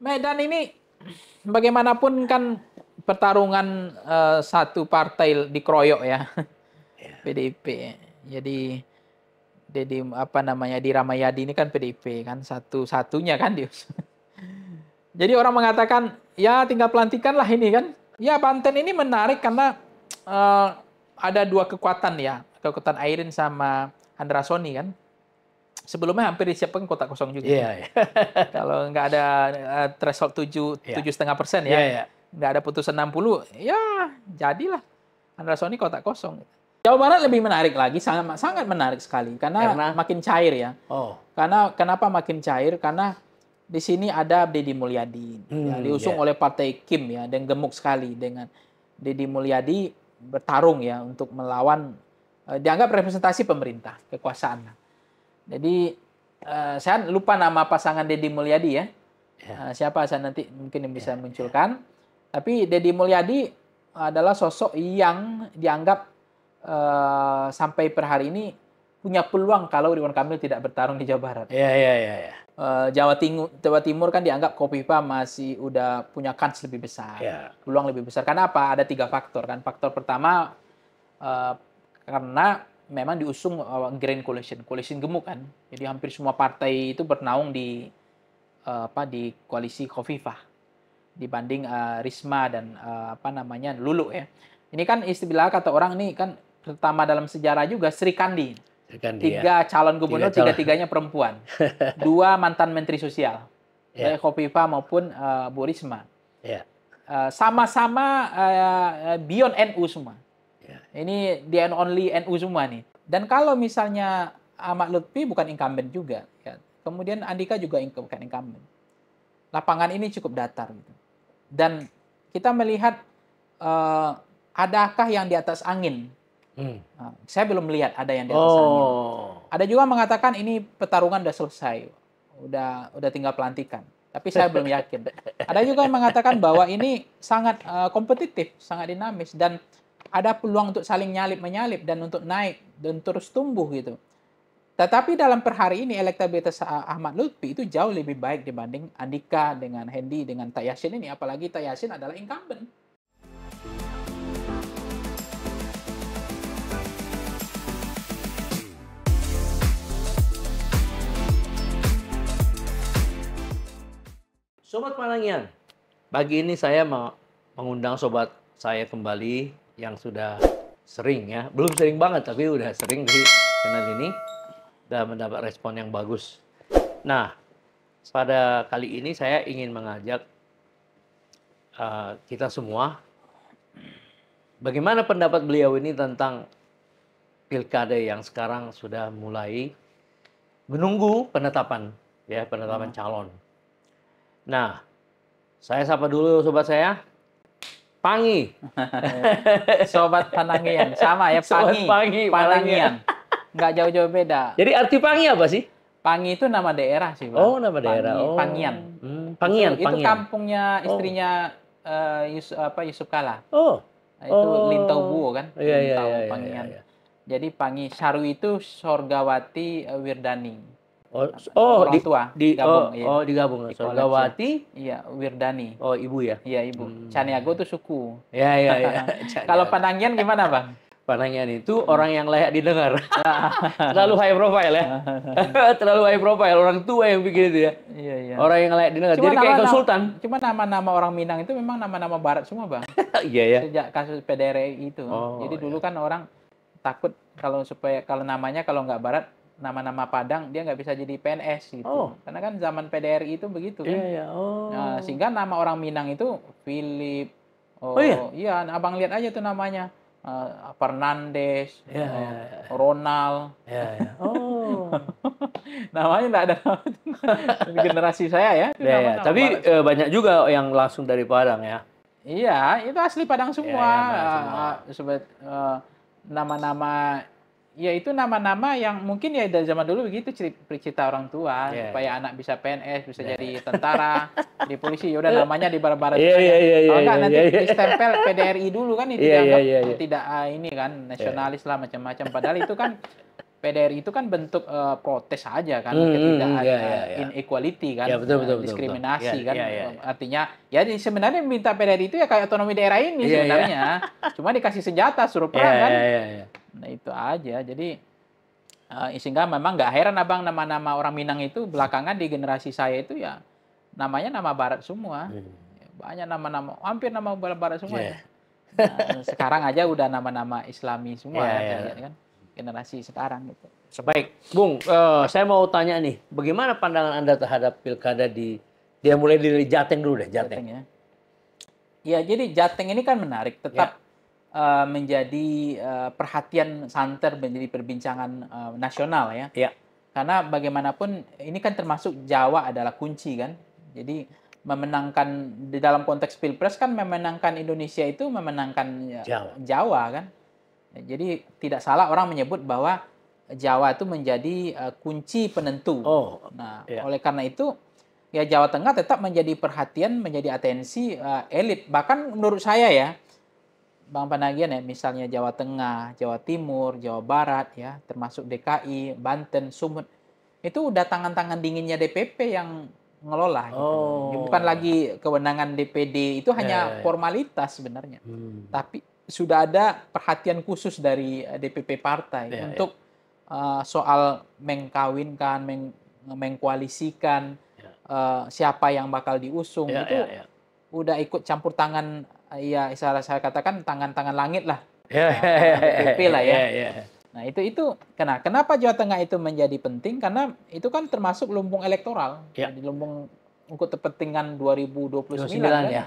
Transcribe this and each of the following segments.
Medan ini bagaimanapun kan pertarungan uh, satu partai dikeroyok ya. Yeah. PDIP. Jadi Dedi apa namanya di Ramayadi ini kan PDIP kan satu-satunya kan dia. Jadi orang mengatakan ya tinggal pelantikan lah ini kan. Ya Banten ini menarik karena uh, ada dua kekuatan ya, kekuatan Airin sama Andra kan sebelumnya hampir disiapkan kotak kosong juga. Yeah, yeah. Iya. Kalau nggak ada eh, threshold tujuh iya. tujuh setengah persen ya, yeah, yeah. nggak ada putusan 60, ya jadilah Andra Sony kotak kosong. Jawa Barat lebih menarik lagi, sangat sangat menarik sekali karena, karena? makin cair ya. Oh. Karena kenapa makin cair? Karena di sini ada Deddy Mulyadi, hmm, ya, diusung yeah. oleh Partai Kim ya, dan gemuk sekali dengan Deddy Mulyadi bertarung ya untuk melawan eh, dianggap representasi pemerintah kekuasaan jadi uh, saya lupa nama pasangan Deddy Mulyadi ya. Yeah. Ya. Uh, siapa saya nanti mungkin bisa yeah, ya. munculkan. Yeah. Tapi Deddy Mulyadi adalah sosok yang dianggap uh, sampai per hari ini punya peluang kalau Ridwan Kamil tidak bertarung di Jawa Barat. Iya, iya, iya. Ya. ya eh, Jawa, Timur, Jawa Timur kan dianggap Kofifa masih udah punya kans lebih besar, ya. peluang lebih besar. Karena apa? Ada tiga faktor kan. Faktor pertama uh, karena memang diusung uh, Grand Coalition, coalition gemuk kan. Jadi hampir semua partai itu bernaung di uh, apa di koalisi Khofifah dibanding uh, Risma dan uh, apa namanya Lulu ya. Ini kan istilah kata orang ini kan pertama dalam sejarah juga Sri Kandi. Kandi tiga ya. calon gubernur tiga, tiga tiganya perempuan, dua mantan menteri sosial, yeah. Ya. Eh, baik maupun uh, Bu Risma. Yeah. Uh, sama-sama uh, uh beyond NU semua ini the and only NU semua nih. Dan kalau misalnya Ahmad Lutfi bukan incumbent juga. Ya. Kemudian Andika juga bukan incumbent. Lapangan ini cukup datar. Gitu. Dan kita melihat uh, adakah yang di atas angin. Hmm. Nah, saya belum melihat ada yang di atas oh. angin. Ada juga mengatakan ini pertarungan sudah selesai, udah udah tinggal pelantikan. Tapi saya belum yakin. Ada juga yang mengatakan bahwa ini sangat uh, kompetitif, sangat dinamis dan ada peluang untuk saling nyalip menyalip dan untuk naik dan terus tumbuh gitu. Tetapi dalam per hari ini elektabilitas Ahmad Lutfi itu jauh lebih baik dibanding Andika dengan Hendy dengan Tayasin ini apalagi Tayasin adalah incumbent. Sobat Marangian, pagi ini saya mau mengundang sobat saya kembali yang sudah sering ya, belum sering banget tapi udah sering di channel ini dan mendapat respon yang bagus. Nah, pada kali ini saya ingin mengajak uh, kita semua bagaimana pendapat beliau ini tentang pilkada yang sekarang sudah mulai menunggu penetapan ya penetapan hmm. calon. Nah, saya sapa dulu sobat saya. Pangi. Sobat Panangian, sama ya Pangi. Sobat Pangi, Panangian. Nggak jauh-jauh beda. Jadi arti Pangi apa sih? Pangi itu nama daerah sih, Bang. Oh, nama daerah. Pangi, oh. Pangian. Hmm. Pangian, itu, Pangian. Itu kampungnya oh. istrinya oh. uh, eh, Yusuf, apa Yusuf Kala. Oh. itu oh. Lintau Buo kan? Iya, iya Lintau iya iya, iya, iya, Jadi Pangi Saru itu Sorgawati eh, Wirdani. Oh, oh orang di, tua di, gabung, Oh, iya. oh digabung. Di Iya, Wirdani. Oh, ibu ya? Iya, ibu. Hmm. Caniago itu suku. Iya, iya, iya. Kalau Panangian gimana, Bang? Panangian itu hmm. orang yang layak didengar. Terlalu high profile ya. Terlalu high profile orang tua yang bikin itu ya. Iya, iya. Orang yang layak didengar. Cuma Jadi nama, kayak konsultan. Cuma nama-nama orang Minang itu memang nama-nama barat semua, Bang. Iya, iya. Sejak kasus PDRI itu. Oh, Jadi dulu ya. kan orang takut kalau supaya kalau namanya kalau nggak barat nama-nama Padang dia nggak bisa jadi PNS gitu. Oh. Karena kan zaman PDRI itu begitu kan. yeah, yeah. Oh. Nah, sehingga nama orang Minang itu Philip. Oh, oh iya. Iya, nah, Abang lihat aja tuh namanya. Uh, Fernandes, yeah, iya, uh, iya, yeah, yeah. Ronald. Yeah, yeah. Oh. namanya nggak ada generasi saya ya. yeah, iya. nama, Tapi e, banyak juga yang langsung dari Padang ya. Iya, itu asli Padang semua. Yeah, eh, yeah, sebet nama-nama ya itu nama-nama yang mungkin ya dari zaman dulu begitu cerita orang tua yeah. supaya anak bisa PNS bisa yeah. jadi tentara di polisi ya udah iya. namanya di barat bara iya, yeah, yeah, yeah, kalau yeah, yeah, nanti yeah, iya. distempel PDRI dulu kan itu yeah, dianggap yeah, yeah, yeah. tidak uh, ini kan nasionalis yeah. lah macam-macam padahal itu kan PDRI itu kan bentuk uh, protes aja kan mm, ketidak yeah, yeah, yeah. inequality kan yeah, betul, betul, diskriminasi betul, betul. kan yeah, yeah, yeah. artinya ya sebenarnya minta PDRI itu ya kayak otonomi daerah ini yeah, sebenarnya yeah. cuma dikasih senjata suruh perang yeah, kan yeah, yeah, yeah. Nah itu aja. Jadi uh, sehingga memang nggak heran abang nama-nama orang Minang itu belakangan di generasi saya itu ya namanya nama Barat semua. Iya. Banyak nama-nama, hampir nama Barat semua. Yeah. Ya. Iya. Nah, sekarang aja udah nama-nama Islami semua yeah, ya, yeah. Ya kan generasi sekarang itu Sebaik, Bung, uh, saya mau tanya nih, bagaimana pandangan Anda terhadap pilkada di dia mulai dari Jateng dulu deh, Jateng. Jateng ya. ya, jadi Jateng ini kan menarik, tetap ya uh, menjadi uh, perhatian santer menjadi perbincangan uh, nasional ya. ya. Karena bagaimanapun ini kan termasuk Jawa adalah kunci kan. Jadi memenangkan di dalam konteks pilpres kan memenangkan Indonesia itu memenangkan ya, Jawa, Jawa kan. Jadi tidak salah orang menyebut bahwa Jawa itu menjadi uh, kunci penentu. Oh, nah ya. oleh karena itu ya Jawa Tengah tetap menjadi perhatian, menjadi atensi uh, elit. Bahkan menurut saya ya Bang Panagian ya, misalnya Jawa Tengah, Jawa Timur, Jawa Barat ya, termasuk DKI, Banten, Sumut, itu udah tangan-tangan dinginnya DPP yang ngelola. Gitu. Oh. Bukan lagi kewenangan DPD itu hanya yeah. Ya, ya. formalitas sebenarnya, hmm. tapi sudah ada perhatian khusus dari DPP partai yeah, ya. untuk yeah. Uh, soal mengkawinkan, meng mengkoalisikan yeah. uh, siapa yang bakal diusung yeah, itu yeah, yeah. udah ikut campur tangan ya salah saya katakan tangan-tangan langit lah. Yeah, yeah, yeah, lah ya. Yeah, yeah. Nah, itu itu kena kenapa Jawa Tengah itu menjadi penting karena itu kan termasuk lumbung elektoral. Yeah. Jadi lumbung untuk kepentingan 2029 29, kan. ya.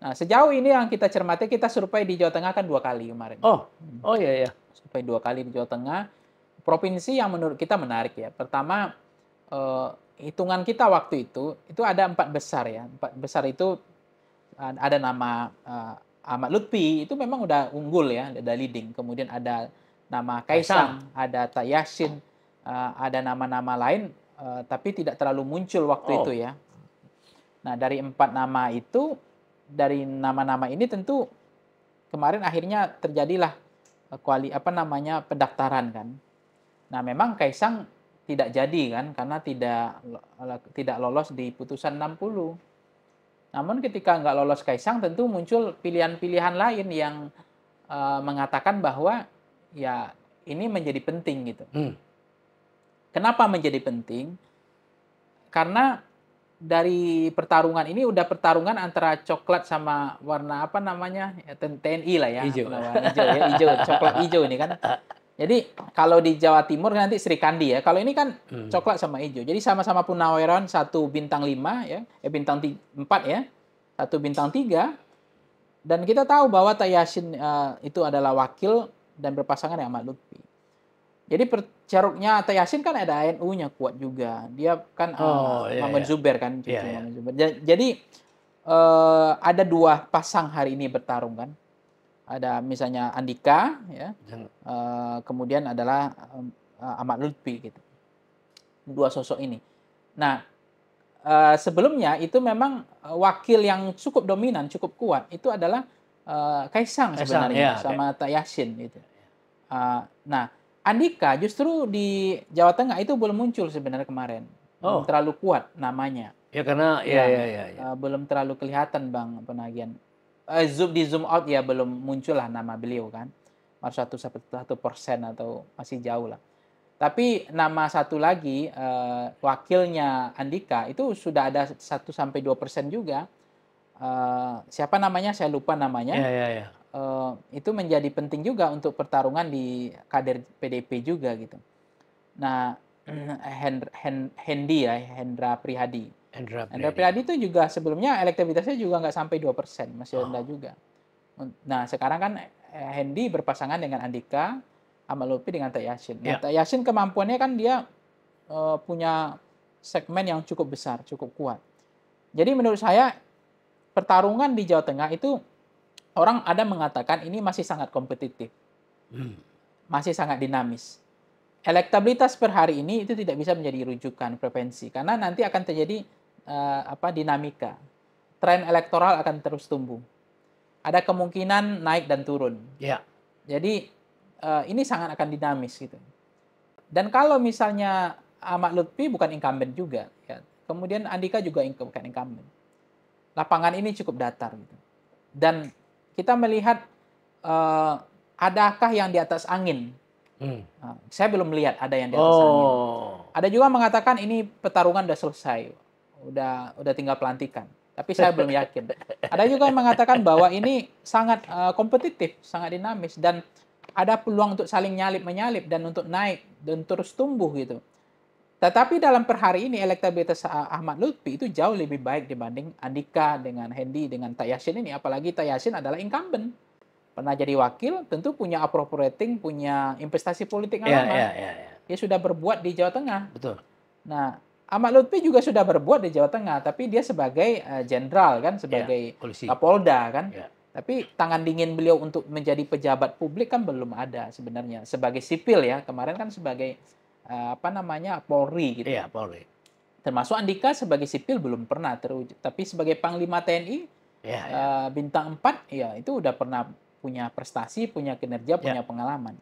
Nah, sejauh ini yang kita cermati kita survei di Jawa Tengah kan dua kali kemarin. Oh. Oh iya ya. Survei dua kali di Jawa Tengah. Provinsi yang menurut kita menarik ya. Pertama eh, hitungan kita waktu itu itu ada empat besar ya. Empat besar itu ada nama uh, Ahmad Lutfi itu memang udah unggul ya, udah leading. Kemudian ada nama Kaisang, ada Tayasin, uh, eh, ada nama-nama lain uh, tapi tidak terlalu muncul waktu oh. itu ya. Nah, dari empat nama itu dari nama-nama ini tentu kemarin akhirnya terjadilah kuali apa namanya pendaftaran kan. Nah, memang Kaisang tidak jadi kan karena tidak tidak lolos di putusan 60. Namun ketika nggak lolos Kaisang tentu muncul pilihan-pilihan lain yang e, mengatakan bahwa ya ini menjadi penting gitu. Hmm. Kenapa menjadi penting? Karena dari pertarungan ini udah pertarungan antara coklat sama warna apa namanya ya, TNI lah ya hijau, hijau ya hijau coklat hijau ini kan Jadi kalau di Jawa Timur kan nanti Sri Kandi ya. Kalau ini kan hmm. coklat sama hijau. Jadi sama-sama Punaweron satu bintang lima ya, eh bintang empat ya. Satu bintang tiga. Dan kita tahu bahwa Tayasin uh, eh, itu adalah wakil dan berpasangan dengan Ahmad Lutfi. Jadi per, Tayasin kan ada anu nya kuat juga. Dia kan eh, oh, uh, iya, iya. Zuber kan. Iya, iya. Zuber. Jadi uh, ada dua pasang hari ini bertarung kan ada misalnya Andika ya uh, kemudian adalah uh, Ahmad Lutfi gitu dua sosok ini nah uh, sebelumnya itu memang wakil yang cukup dominan cukup kuat itu adalah uh, Kaisang, Kaisang sebenarnya ya, sama ya. Tayasin gitu uh, nah Andika justru di Jawa Tengah itu belum muncul sebenarnya kemarin oh. belum terlalu kuat namanya ya karena ya ya ya, ya, ya. Uh, belum terlalu kelihatan bang penagihan uh, zoom di zoom out ya belum muncul lah nama beliau kan masih satu satu persen atau masih jauh lah tapi nama satu lagi uh, wakilnya Andika itu sudah ada satu sampai dua persen juga uh, siapa namanya saya lupa namanya yeah, yeah, yeah. Uh, itu menjadi penting juga untuk pertarungan di kader PDP juga gitu nah Hendra, Hendra Hendi ya Hendra Prihadi Priadi itu juga sebelumnya elektabilitasnya juga nggak sampai 2%, masih oh. rendah juga. Nah, sekarang kan eh, Hendy berpasangan dengan Andika, Ahmad dengan Teh Yasin. Nah, yeah. Teh Yasin kemampuannya kan dia uh, punya segmen yang cukup besar, cukup kuat. Jadi menurut saya pertarungan di Jawa Tengah itu orang ada mengatakan ini masih sangat kompetitif. Hmm. Masih sangat dinamis. Elektabilitas per hari ini itu tidak bisa menjadi rujukan prevensi karena nanti akan terjadi uh, apa dinamika. Tren elektoral akan terus tumbuh. Ada kemungkinan naik dan turun. Ya. Jadi uh, ini sangat akan dinamis gitu. Dan kalau misalnya Ahmad Lutfi bukan incumbent juga, ya. kemudian Andika juga bukan incumbent. Lapangan ini cukup datar gitu. Dan kita melihat uh, adakah yang di atas angin Hmm. Nah, saya belum melihat ada yang di atas oh. angin. Ada juga mengatakan ini pertarungan sudah selesai udah udah tinggal pelantikan. Tapi saya belum yakin. Ada juga yang mengatakan bahwa ini sangat uh, kompetitif, sangat dinamis dan ada peluang untuk saling nyalip menyalip dan untuk naik dan terus tumbuh gitu. Tetapi dalam per hari ini elektabilitas eh, Ahmad Lutfi itu jauh lebih baik dibanding Andika dengan Hendy dengan Tayasin ini apalagi Tayasin adalah incumbent. Pernah jadi wakil, tentu punya approval rating, punya investasi politik yeah, yeah, yeah, yeah. Ya. Dia sudah berbuat di Jawa Tengah. Betul. Nah, Ahmad Lutfi juga sudah berbuat di Jawa Tengah, tapi dia sebagai eh, jenderal uh, kan, iya, sebagai yeah, Kapolda kan. Yeah. Tapi tangan dingin beliau untuk menjadi pejabat publik kan belum ada sebenarnya. Sebagai sipil ya, kemarin kan sebagai uh, apa namanya Polri gitu. Iya yeah, Polri. Termasuk Andika sebagai sipil belum pernah terwujud, tapi sebagai Panglima TNI yeah, iya, iya. yeah. bintang 4 ya itu udah pernah punya prestasi, punya kinerja, punya pengalaman.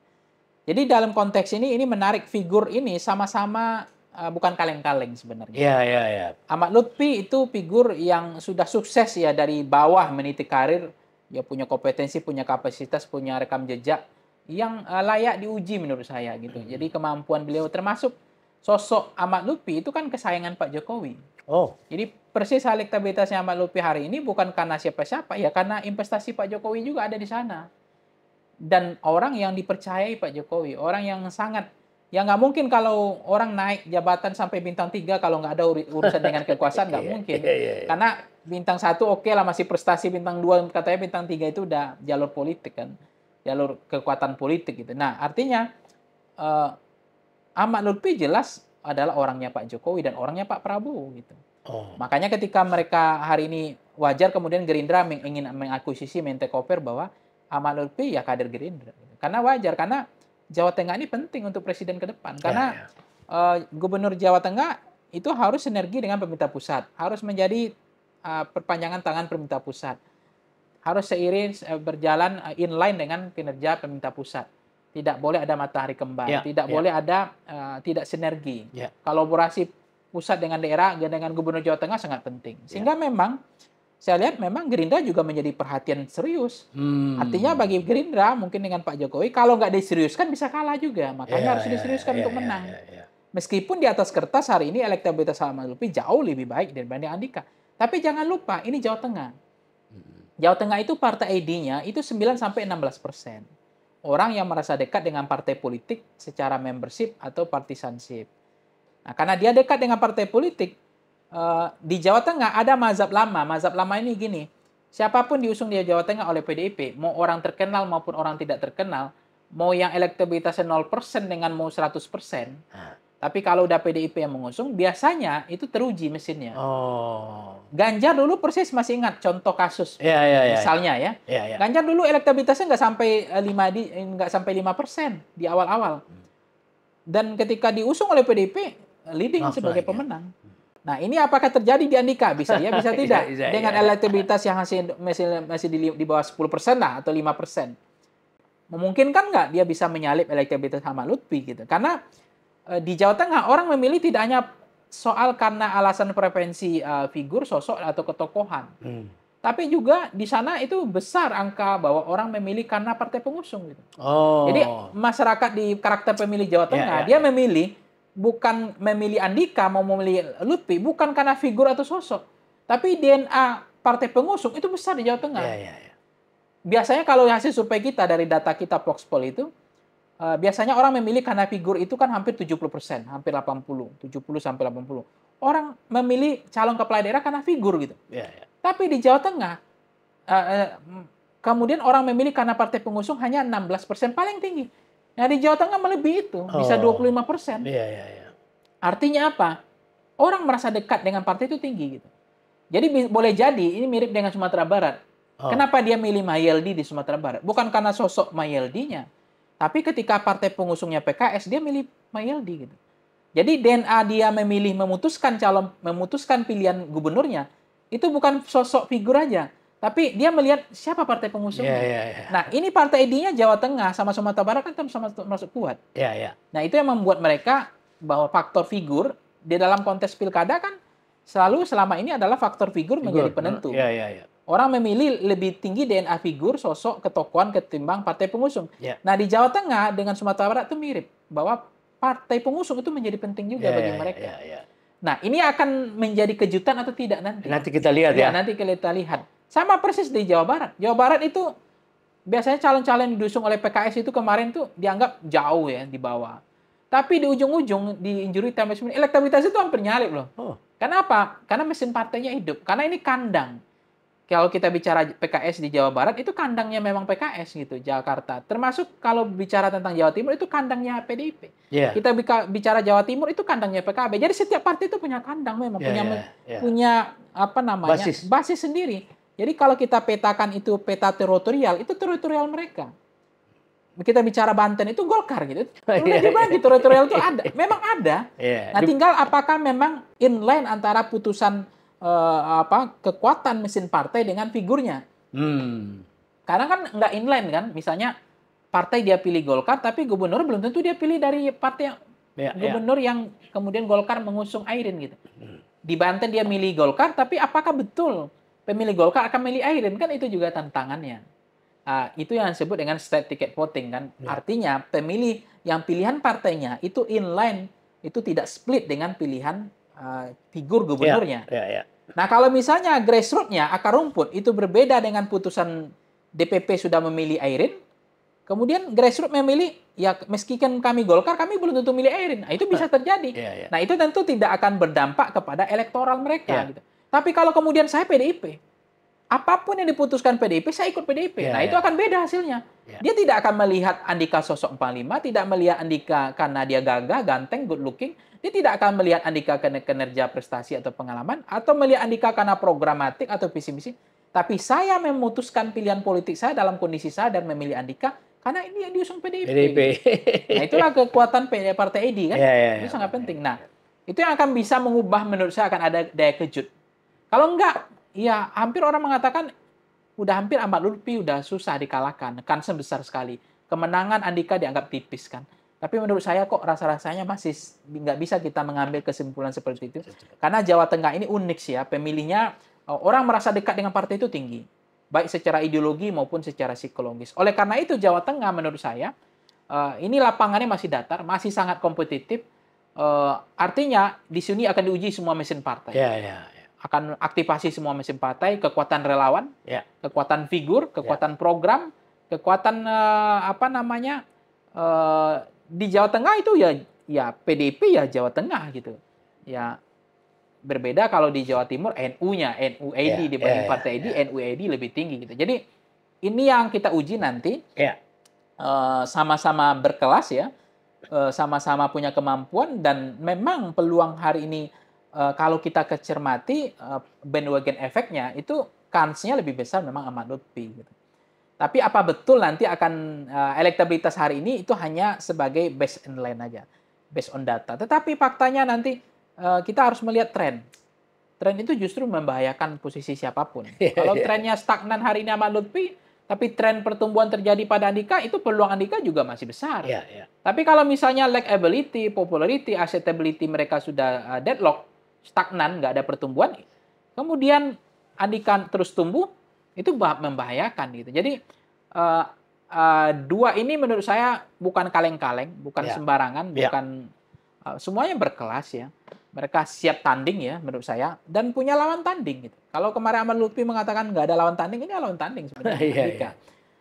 Jadi dalam konteks ini ini menarik figur ini sama-sama uh, bukan kaleng-kaleng sebenarnya. Iya, yeah, iya, Ahmad Lutfi itu figur yang sudah sukses ya dari bawah meniti karir, ya punya kompetensi, punya kapasitas, punya rekam jejak yang uh, layak diuji menurut saya gitu. Hmm. Jadi kemampuan beliau termasuk sosok Ahmad Lutfi itu kan kesayangan Pak Jokowi. Oh. Jadi persis elektabilitasnya Ahmad Lutfi hari ini bukan karena siapa-siapa ya karena investasi Pak Jokowi juga ada di sana. Dan orang yang dipercayai Pak Jokowi, orang yang sangat Ya nggak mungkin kalau orang naik jabatan sampai bintang tiga kalau nggak ada urusan dengan kekuasaan nggak iya, mungkin. Yeah, yeah, yeah. Karena bintang satu oke okay lah masih prestasi bintang dua katanya bintang tiga itu udah jalur politik kan. Jalur kekuatan politik gitu. Nah, artinya eh, Ahmad Lutfi jelas adalah orangnya Pak Jokowi dan orangnya Pak Prabowo gitu. Oh. Makanya ketika mereka hari ini wajar kemudian Gerindra ingin mengakuisisi Mentekoper bahwa Ahmad Lutfi ya kader Gerindra. Gitu. Karena wajar karena Jawa Tengah ini penting untuk presiden ke depan ya, karena yeah, ya. yeah. Uh, gubernur Jawa Tengah itu harus sinergi dengan pemerintah pusat, harus menjadi uh, perpanjangan tangan pemerintah pusat, harus seiring uh, berjalan uh, eh, inline dengan kinerja pemerintah pusat. Tidak boleh ada matahari kembar, yeah, tidak yeah. boleh ada uh, tidak sinergi. Yeah. Kolaborasi pusat dengan daerah dengan gubernur Jawa Tengah sangat penting. Ya. Sehingga yeah. memang saya lihat memang Gerindra juga menjadi perhatian serius. Hmm. Artinya bagi Gerindra mungkin dengan Pak Jokowi kalau nggak diseriuskan bisa kalah juga, makanya yeah, harus yeah, diseriuskan yeah, untuk yeah, menang. Yeah, yeah, yeah. Meskipun di atas kertas hari ini elektabilitas Salman Lupi jauh lebih baik daripada Andika. Tapi jangan lupa ini Jawa Tengah. Hmm. Jawa Tengah itu partai ID-nya itu 9 sampai 16 persen. Orang yang merasa dekat dengan partai politik secara membership atau partisanship. Nah, karena dia dekat dengan partai politik, Eh, di Jawa Tengah ada mazhab lama. Mazhab lama ini gini, siapapun diusung di Jawa Tengah oleh PDIP, mau orang terkenal maupun orang tidak terkenal, mau yang elektabilitasnya 0% dengan mau 100%. persen, Tapi kalau udah PDIP yang mengusung, biasanya itu teruji mesinnya. Oh. Ganjar dulu persis masih ingat contoh kasus. Yeah, yeah, yeah, ya. misalnya ya. Ya, ya. Ganjar dulu elektabilitasnya nggak sampai 5 eh, di eh, nggak sampai 5% di awal-awal. Hmm. Dan ketika diusung oleh PDIP leading Langsung sebagai aja. Ya. pemenang. Nah, ini apakah terjadi di Andika? Bisa ya, bisa iya, tidak. Bisa, bisa, Dengan ya. elektabilitas yang masih masih, masih di, di bawah 10% lah atau 5%. Memungkinkan nggak dia bisa menyalip elektabilitas sama Lutfi gitu? Karena e, di Jawa Tengah orang memilih tidak hanya soal karena alasan prevensi e, eh, figur, sosok atau ketokohan. Hmm. Tapi juga di sana itu besar angka bahwa orang memilih karena partai pengusung gitu. Oh. Jadi masyarakat di karakter pemilih Jawa iya, Tengah yeah, yeah, dia yeah. memilih bukan memilih Andika mau memilih Lutfi bukan karena figur atau sosok, tapi DNA partai pengusung itu besar di Jawa Tengah. Ya, ya, ya. Biasanya kalau hasil survei kita dari data kita Voxpol itu uh, biasanya orang memilih karena figur itu kan hampir 70%, hampir 80, 70 sampai 80. Orang memilih calon kepala daerah karena figur gitu. Ya, ya. Tapi di Jawa Tengah uh, kemudian orang memilih karena partai pengusung hanya 16% paling tinggi. Nah di Jawa Tengah melebihi itu, bisa 25 persen. Iya, iya, iya. Artinya apa? Orang merasa dekat dengan partai itu tinggi gitu. Jadi boleh jadi ini mirip dengan Sumatera Barat. Oh. Kenapa dia milih Mayeldi di Sumatera Barat? Bukan karena sosok Mayeldinya, tapi ketika partai pengusungnya PKS dia milih Mayeldi gitu. Jadi DNA dia memilih memutuskan calon memutuskan pilihan gubernurnya itu bukan sosok figur aja, tapi dia melihat siapa partai pengusungnya. Yeah, yeah, yeah. Nah, ini partai ID-nya Jawa Tengah sama Sumatera Barat kan sama masuk kuat. Yeah, yeah. Nah, itu yang membuat mereka bahwa faktor figur di dalam kontes pilkada kan selalu selama ini adalah faktor figur, figur. menjadi penentu. Yeah, yeah, yeah. Orang memilih lebih tinggi DNA figur, sosok, ketokohan ketimbang partai pengusung. Yeah. Nah, di Jawa Tengah dengan Sumatera Barat itu mirip bahwa partai pengusung itu menjadi penting juga yeah, bagi yeah, mereka. Yeah, yeah. Nah, ini akan menjadi kejutan atau tidak nanti? Nanti kita lihat ya. ya. Nanti kita lihat. Sama persis di Jawa Barat. Jawa Barat itu biasanya calon-calon didusung oleh PKS itu kemarin tuh dianggap jauh ya di bawah. Tapi di ujung-ujung di injury time management elektabilitas itu hampir nyalip loh. Oh. Kenapa? Karena mesin partainya hidup. Karena ini kandang. Kalau kita bicara PKS di Jawa Barat itu kandangnya memang PKS gitu Jakarta. Termasuk kalau bicara tentang Jawa Timur itu kandangnya PDIP. Yeah. Kita bicara Jawa Timur itu kandangnya PKB. Jadi setiap partai itu punya kandang memang yeah, punya yeah, yeah. punya apa namanya basis, basis sendiri. Jadi kalau kita petakan itu peta teritorial, itu teritorial mereka. Kita bicara Banten itu Golkar gitu. Oh, iya, Udah iya. dibagi gitu, teritorial itu ada. Memang ada. Iya, nah tinggal apakah memang inline antara putusan uh, apa kekuatan mesin partai dengan figurnya. Hmm. Karena kan nggak inline kan. Misalnya partai dia pilih Golkar, tapi gubernur belum tentu dia pilih dari partai yang gubernur yang kemudian Golkar mengusung Airin gitu. Hmm. Di Banten dia milih Golkar, tapi apakah betul pemilih Golkar akan milih Airin kan itu juga tantangannya. Uh, itu yang disebut dengan state ticket voting kan. Ya. Artinya pemilih yang pilihan partainya itu inline itu tidak split dengan pilihan uh, figur ya, gubernurnya. Ya, ya, ya. Nah kalau misalnya grassrootsnya akar rumput itu berbeda dengan putusan DPP sudah memilih Airin, kemudian grassroots memilih ya meskipun kami Golkar kami belum tentu milih Airin. Nah, itu bisa nah, terjadi. Yeah, yeah. Nah, itu tentu tidak akan berdampak kepada elektoral mereka yeah. gitu. Tapi kalau kemudian saya PDIP, apapun yang diputuskan PDIP, saya ikut PDIP. Yeah, nah, yeah. itu akan beda hasilnya. Yeah. Dia tidak akan melihat Andika sosok 45, tidak melihat Andika karena dia gagah, ganteng, good looking. Dia tidak akan melihat Andika karena kinerja prestasi atau pengalaman, atau melihat Andika karena programatik atau visi misi. Tapi saya memutuskan pilihan politik saya dalam kondisi saya dan memilih Andika karena ini yang diusung PDIP. PDIP. Nah, itulah kekuatan PDIP Partai ID e kan. Yeah, yeah, ya. itu sangat ya, ya. penting. Nah, itu yang akan bisa mengubah menurut saya akan ada daya kejut kalau enggak, ya hampir orang mengatakan udah hampir Ahmad Lutfi udah susah dikalahkan. Kan sebesar sekali. Kemenangan Andika dianggap tipis kan. Tapi menurut saya kok rasa-rasanya masih nggak bisa kita mengambil kesimpulan seperti itu. Karena Jawa Tengah ini unik sih ya. Pemilihnya, e, orang merasa dekat dengan partai itu tinggi. Baik secara ideologi maupun secara psikologis. Oleh karena itu Jawa Tengah menurut saya, e, ini lapangannya masih datar, masih sangat kompetitif. E, artinya di sini akan diuji semua mesin partai. Ya, ya, ya akan aktivasi semua mesin partai, kekuatan relawan, yeah. kekuatan figur, ya. kekuatan yeah. program, kekuatan uh, apa namanya uh, di Jawa Tengah itu ya ya PDP ya Jawa Tengah gitu, ya berbeda kalau di Jawa Timur NU-nya NUAD e yeah, dibanding yeah, partai ID e yeah. NUAD e lebih tinggi gitu. Jadi ini yang kita uji nanti yeah. Ya. uh, sama-sama berkelas ya, eh, sama-sama punya kemampuan dan memang peluang hari ini Eh, kalau kita kecermati uh, bandwagon efeknya itu kansnya lebih besar memang Ahmad Lutfi. Gitu. Tapi apa betul nanti akan uh, elektabilitas hari ini itu hanya sebagai based in line aja, based on data. Tetapi faktanya nanti uh, kita harus melihat tren. Tren itu justru membahayakan posisi siapapun. Iya, kalau iya. trennya stagnan hari ini Ahmad Lutfi, tapi tren pertumbuhan terjadi pada Andika itu peluang Andika juga masih besar. Yeah, yeah. Tapi kalau misalnya lack ability, popularity, acceptability mereka sudah deadlock, stagnan, nggak ada pertumbuhan, kemudian Andika terus tumbuh, itu membahayakan gitu. Jadi uh, uh, dua ini menurut saya bukan kaleng-kaleng, bukan yeah. sembarangan, yeah. bukan uh, semuanya berkelas ya. Mereka siap tanding ya menurut saya dan punya lawan tanding gitu. Kalau kemarin Ahmad Lutfi mengatakan nggak ada lawan tanding, ini lawan tanding sebenarnya. yeah, iya, yeah.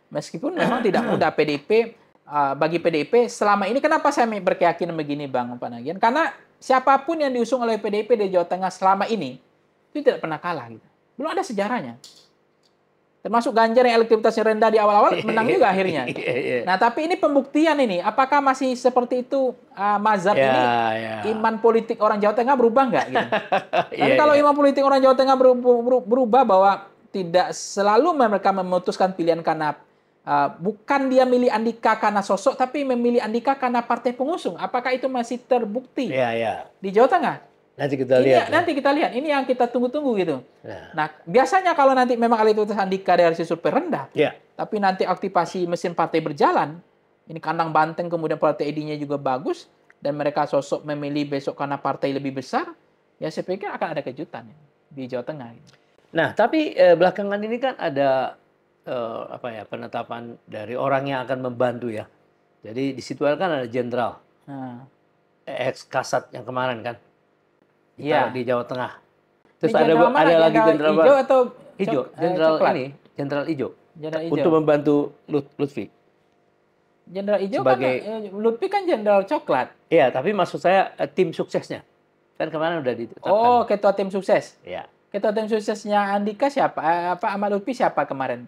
Meskipun memang tidak mudah PDP uh, bagi PDP selama ini kenapa saya berkeyakinan begini Bang Panagian? Karena siapapun yang diusung oleh PDIP di Jawa Tengah selama ini itu tidak pernah kalah gitu. Belum ada sejarahnya. Termasuk Ganjar yang elektivitasnya rendah di awal-awal menang juga akhirnya. Iya, iya. Nah, tapi ini pembuktian ini apakah masih seperti itu uh, mazhab yeah, ini yeah. iman politik orang Jawa Tengah berubah nggak gitu. Iya, tapi yeah, kalau yeah. iman politik orang Jawa Tengah berubah bahwa tidak selalu mereka memutuskan pilihan karena uh, bukan dia milih Andika karena sosok, tapi memilih Andika karena partai pengusung. Apakah itu masih terbukti ya, ya. di Jawa Tengah? Nanti kita ini, lihat. Ya. Nanti kita lihat. Ini yang kita tunggu-tunggu gitu. Ya. Nah, biasanya kalau nanti memang itu Andika dari hasil super rendah, ya. tapi nanti aktivasi mesin partai berjalan, ini kandang banteng kemudian partai ID-nya juga bagus, dan mereka sosok memilih besok karena partai lebih besar, ya saya pikir akan ada kejutan ya, di Jawa Tengah. Gitu. Nah, tapi eh, belakangan ini kan ada uh, apa ya penetapan dari orang yang akan membantu ya. Jadi di situ kan ada jenderal. Hmm. Nah. Ex eh, kasat yang kemarin kan. Iya. Di Jawa Tengah. Terus ada mana, ada lagi jenderal hijau atau hijau? Eh, jenderal eh, ini, jenderal hijau. Jenderal Untuk membantu Lut, Lutfi. Jenderal hijau kan, Sebagai, kan Lutfi kan jenderal coklat. Iya, tapi maksud saya tim suksesnya. Kan kemarin udah ditetapkan. Oh, ketua tim sukses. Iya. Ketua tim suksesnya Andika siapa? Apa Ahmad Lutfi siapa kemarin?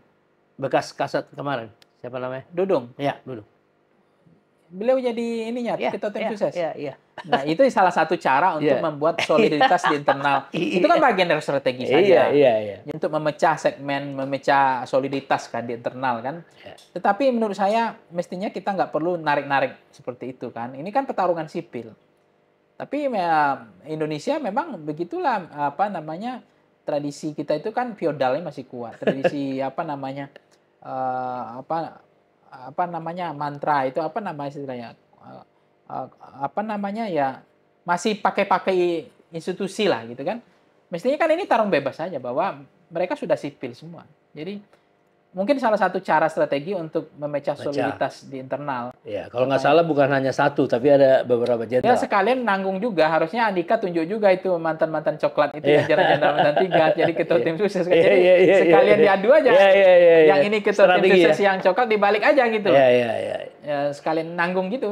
bekas kasat kemarin. Siapa namanya? Dudung. Iya Dudung. Beliau jadi ininya ya, ketua tim ya, sukses. Iya, iya. Nah, itu salah satu cara iya. untuk yeah. membuat soliditas di internal. Iya. itu kan bagian dari strategi yeah, saja. Iya, iya, iya. Untuk memecah segmen, memecah soliditas kan di internal kan. Yeah. Tetapi menurut saya mestinya kita nggak perlu narik-narik seperti itu kan. Ini kan pertarungan sipil. Tapi ya, Indonesia memang begitulah apa namanya tradisi kita itu kan feodalnya masih kuat. Tradisi apa namanya uh, apa apa namanya mantra itu apa namanya istilahnya uh, uh, apa namanya ya masih pakai-pakai institusi lah gitu kan mestinya kan ini tarung bebas saja bahwa mereka sudah sipil semua jadi mungkin salah satu cara strategi untuk memecah soliditas Mecah. di internal. Ya, kalau nggak salah bukan hanya satu, tapi ada beberapa jenderal. Ya, sekalian nanggung juga. Harusnya Andika tunjuk juga itu mantan-mantan coklat itu yeah. jajaran jenderal mantan tiga, jadi ketua yeah. tim sukses. Iya, jadi yeah, yeah, yeah, sekalian yeah, yeah. diadu aja. Yeah, yeah, yeah, iya. yang ini ketua Strategi, tim sukses, ya. yang coklat dibalik aja gitu. Iya, yeah, iya, yeah, iya. Yeah. Ya, sekalian nanggung gitu.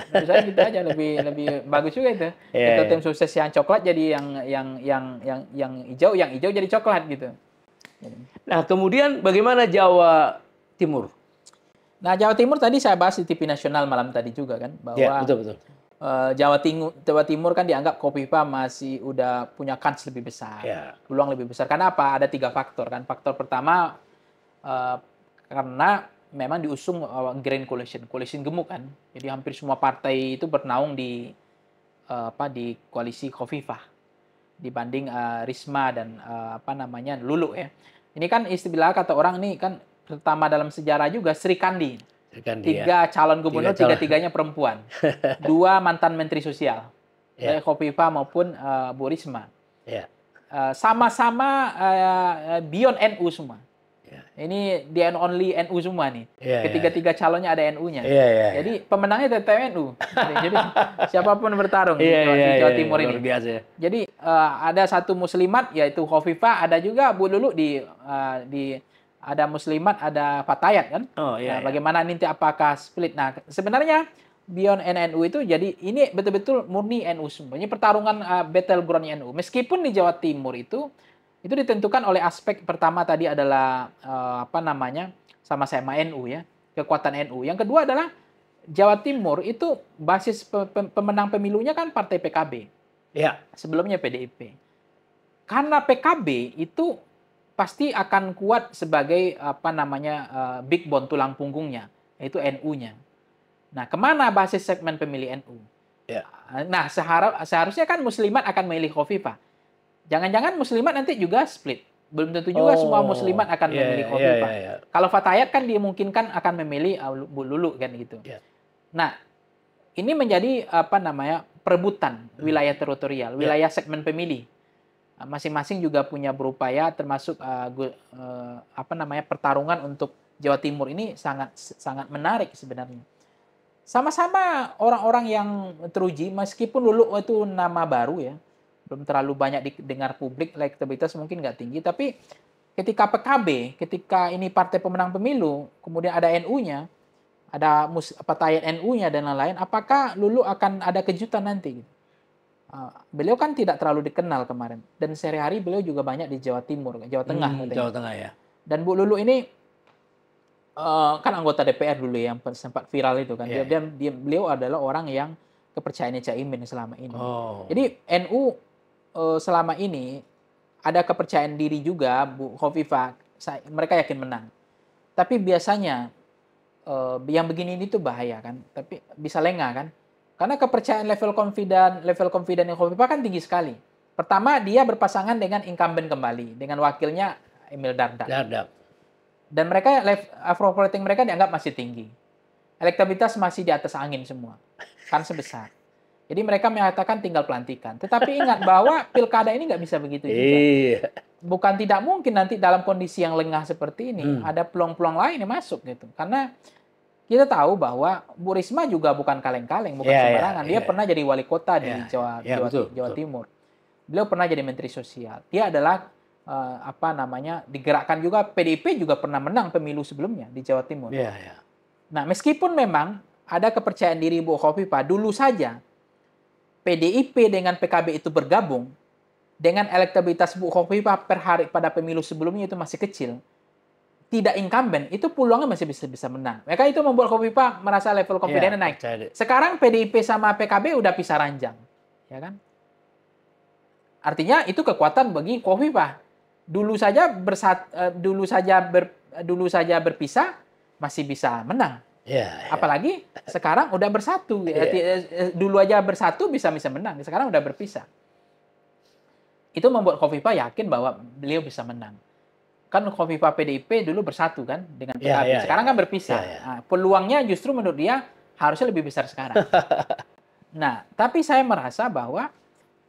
Misalnya gitu aja lebih lebih bagus juga itu. Yeah, ketua yeah. tim sukses yang coklat jadi yang yang yang yang yang hijau, yang hijau jadi coklat gitu. Nah, kemudian bagaimana Jawa Timur? Nah, Jawa Timur tadi saya bahas di TV nasional malam tadi juga kan bahwa ya, betul betul. Uh, Jawa Timur Jawa Timur kan dianggap Kofifa masih udah punya kans lebih besar, ya. peluang lebih besar. Karena apa? Ada tiga faktor kan. Faktor pertama uh, karena memang diusung uh, eh, Grand Coalition, coalition gemuk kan. Jadi hampir semua partai itu bernaung di uh, apa di koalisi Kofifa dibanding uh, Risma dan uh, apa namanya Lulu ya. Ini kan istilah kata orang ini kan terutama dalam sejarah juga Sri Kandi. Kandi tiga ya. calon gubernur tiga, calon. tiga tiganya perempuan, dua mantan menteri sosial, yeah. baik Kofifa maupun uh, Bu Risma. Yeah. Ya. sama-sama uh, beyond NU semua. Ini di and only NU semua nih. Yeah, iya. Ketiga-tiga calonnya ada NU-nya. Yeah, yeah, iya. Jadi pemenangnya tetap NU. Jadi siapapun bertarung yeah, di iya, Jawa, yeah, di Jawa Timur yeah, ini. Biasa. Jadi uh, ada satu muslimat yaitu Khofifah, ada juga Bu Lulu di uh, di ada muslimat, ada Fatayat kan. Oh, iya, nah, bagaimana nanti apakah split? Nah, sebenarnya Beyond NNU itu jadi ini betul-betul murni NU semuanya pertarungan uh, eh, battleground NU. Meskipun di Jawa Timur itu itu ditentukan oleh aspek pertama tadi adalah uh, apa namanya? sama-sama NU ya, kekuatan NU. Yang kedua adalah Jawa Timur itu basis pemenang pemilunya kan partai PKB. Ya. Sebelumnya PDIP. Karena PKB itu pasti akan kuat sebagai apa namanya uh, big bone tulang punggungnya, yaitu NU-nya. Nah, kemana basis segmen pemilih NU? Ya. Nah, seharap, seharusnya kan Muslimat akan memilih Khofifah. Jangan-jangan muslimat nanti juga split. Belum tentu juga oh, semua muslimat akan yeah, memilih iya, kopi, yeah, Yeah, yeah. Iya. Kalau Fatayat kan dimungkinkan akan memilih Bu Lulu kan gitu. Yeah. Nah, ini menjadi apa namanya? perebutan hmm. wilayah teritorial, iya. wilayah segmen pemilih. Masing-masing juga punya berupaya termasuk uh, uh, apa namanya? pertarungan untuk Jawa Timur ini sangat sangat menarik sebenarnya sama-sama orang-orang yang teruji meskipun Lulu itu nama baru ya belum terlalu banyak didengar publik, elektabilitas mungkin nggak tinggi. Tapi ketika PKB, ketika ini partai pemenang pemilu, kemudian ada NU-nya, ada mus, apa NU-nya dan lain-lain, apakah Lulu akan ada kejutan nanti? Ah, beliau kan tidak terlalu dikenal kemarin dan sehari-hari beliau juga banyak di Jawa Timur, Jawa hmm, Tengah. Hmm, Jawa Tengah ya. Dan Bu Lulu ini eh, kan anggota DPR dulu yang sempat viral itu kan. Yeah, iya. dia, dia beliau adalah orang yang kepercayaannya Caimin selama ini. Oh. Jadi NU uh, selama ini ada kepercayaan diri juga Bu Kofifa, saya, mereka yakin menang. Tapi biasanya uh, yang begini ini tuh bahaya kan, tapi bisa lengah kan. Karena kepercayaan level confident, level confident yang Kofifa kan tinggi sekali. Pertama dia berpasangan dengan incumbent kembali, dengan wakilnya Emil Dardak. Dardak. Dan mereka approval rating mereka dianggap masih tinggi. Elektabilitas masih di atas angin semua. Kan sebesar. Jadi mereka mengatakan tinggal pelantikan. Tetapi ingat bahwa pilkada ini nggak bisa begitu juga. Iya. Bukan tidak mungkin nanti dalam kondisi yang lengah seperti ini hmm. ada peluang-peluang lain yang masuk gitu. Karena kita tahu bahwa Bu Risma juga bukan kaleng-kaleng, bukan yeah, iya, sembarangan. Yeah, Dia yeah. pernah jadi wali kota di iya, Jawa yeah, Jawa, betul, Jawa betul. Timur. Beliau pernah jadi menteri sosial. Dia adalah uh, apa namanya digerakkan juga PDIP juga pernah menang pemilu sebelumnya di Jawa Timur. Yeah, yeah. Nah, meskipun memang ada kepercayaan diri Bu Khofifah dulu saja PDIP dengan PKB itu bergabung, dengan elektabilitas Bu pak per hari pada pemilu sebelumnya itu masih kecil, tidak incumbent, itu peluangnya masih bisa bisa menang. Maka itu membuat Khofifah merasa level iya, confidence ya, naik. Sekarang PDIP sama PKB udah pisah ranjang, ya kan? Artinya itu kekuatan bagi Khofifah. Dulu saja bersat, eh, dulu saja ber, dulu saja berpisah masih bisa menang. Yeah, yeah. Apalagi sekarang udah bersatu. Yeah. Iya. Eh, eh, dulu aja bersatu bisa bisa menang. Sekarang udah berpisah. Itu membuat Kofifa yakin bahwa beliau bisa menang. Kan Kofifa PDIP dulu bersatu kan dengan ya, PKB. Yeah, yeah, sekarang yeah. kan berpisah. Yeah, yeah. Nah, peluangnya justru menurut dia harusnya lebih besar sekarang. nah, tapi saya merasa bahwa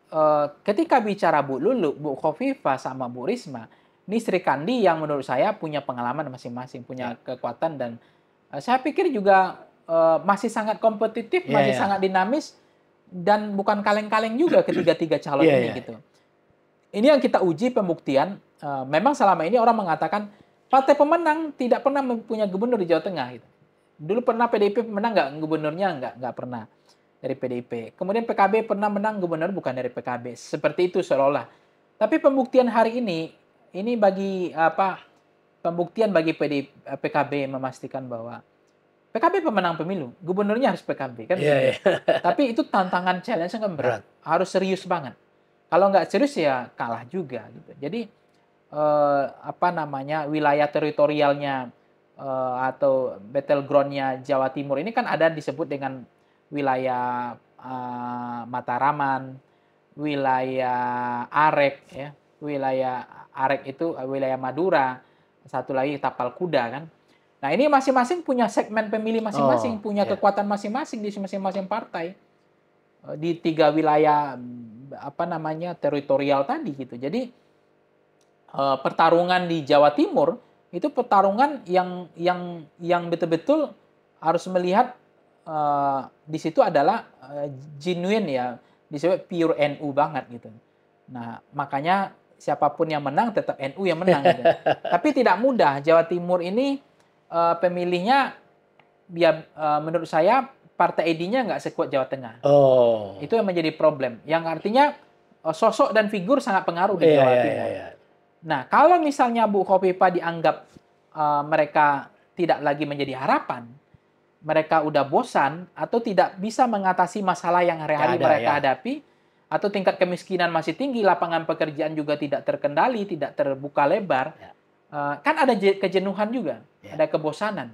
eh, ketika bicara Bu Lulu, Bu Kofifa sama Bu Risma, ini Sri Kandi yang menurut saya punya pengalaman masing-masing, punya yeah. kekuatan dan Eh, saya pikir juga uh, masih sangat kompetitif, yeah, masih yeah. sangat dinamis dan bukan kaleng-kaleng juga ketiga-tiga calon yeah, ini yeah. gitu. Ini yang kita uji pembuktian. Uh, memang selama ini orang mengatakan partai pemenang tidak pernah mempunyai gubernur di Jawa Tengah. Gitu. Dulu pernah PDIP menang nggak gubernurnya nggak nggak pernah dari PDIP. Kemudian PKB pernah menang gubernur bukan dari PKB. Seperti itu seolah-olah. Tapi pembuktian hari ini ini bagi apa pembuktian bagi PD, eh, PKB memastikan bahwa PKB pemenang pemilu, gubernurnya harus PKB kan? Yeah, iya. yeah. Tapi itu tantangan challenge yang kan berat, harus serius banget. Kalau nggak serius ya kalah juga gitu. Jadi eh, apa namanya wilayah teritorialnya eh, atau groundnya Jawa Timur ini kan ada disebut dengan wilayah eh, Mataraman, wilayah Arek ya, wilayah Arek itu eh, wilayah Madura, satu lagi tapal kuda kan. Nah ini masing-masing punya segmen pemilih masing-masing, oh, punya yeah. kekuatan masing-masing di masing-masing partai eh, di tiga wilayah apa namanya teritorial tadi gitu. Jadi eh, pertarungan di Jawa Timur itu pertarungan yang yang yang betul-betul harus melihat uh, di situ adalah uh, genuine ya, disebut pure NU banget gitu. Nah makanya siapapun yang menang tetap NU yang menang. Gitu. Tapi tidak mudah. Jawa Timur ini uh, pemilihnya, ya, uh, menurut saya partai ID-nya nggak sekuat Jawa Tengah. Oh. Itu yang menjadi problem. Yang artinya uh, sosok dan figur sangat pengaruh di yeah, Jawa iya, iya, Timur. Yeah, yeah, yeah. Nah, kalau misalnya Bu Kopipa dianggap uh, mereka tidak lagi menjadi harapan, mereka udah bosan atau tidak bisa mengatasi masalah yang hari-hari mereka ya. hadapi, atau tingkat kemiskinan masih tinggi, lapangan pekerjaan juga tidak terkendali, tidak terbuka lebar, ya. uh, kan ada kejenuhan juga, ya. ada kebosanan.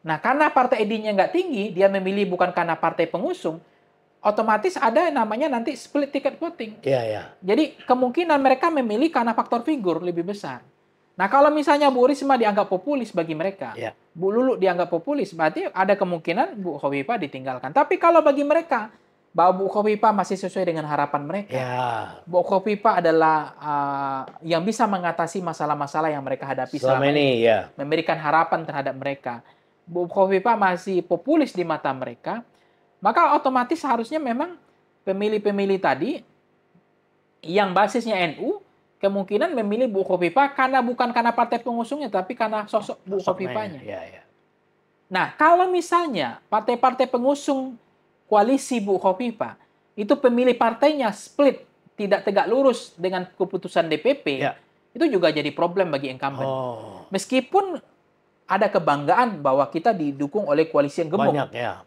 Nah, karena partai ID-nya nggak tinggi, dia memilih bukan karena partai pengusung, otomatis ada namanya nanti split ticket voting. Iya, iya. Jadi kemungkinan mereka memilih karena faktor figur lebih besar. Nah, kalau misalnya Bu Risma dianggap populis bagi mereka, ya. Bu Lulu dianggap populis, berarti ada kemungkinan Bu Hovifa ditinggalkan. Tapi kalau bagi mereka bahwa Bu masih sesuai dengan harapan mereka. Ya. Bu adalah uh, yang bisa mengatasi masalah-masalah yang mereka hadapi selama, selama ini, ini, ya. memberikan harapan terhadap mereka. Bu masih populis di mata mereka, maka otomatis seharusnya memang pemilih-pemilih tadi yang basisnya NU kemungkinan memilih Bu karena bukan karena partai pengusungnya tapi karena sosok Bu Ya, ya. Nah, kalau misalnya partai-partai pengusung koalisi Bu Khofifah itu pemilih partainya split tidak tegak lurus dengan keputusan DPP ya. itu juga jadi problem bagi incumbent. Oh. Meskipun ada kebanggaan bahwa kita didukung oleh koalisi yang gemuk. Banyak ya.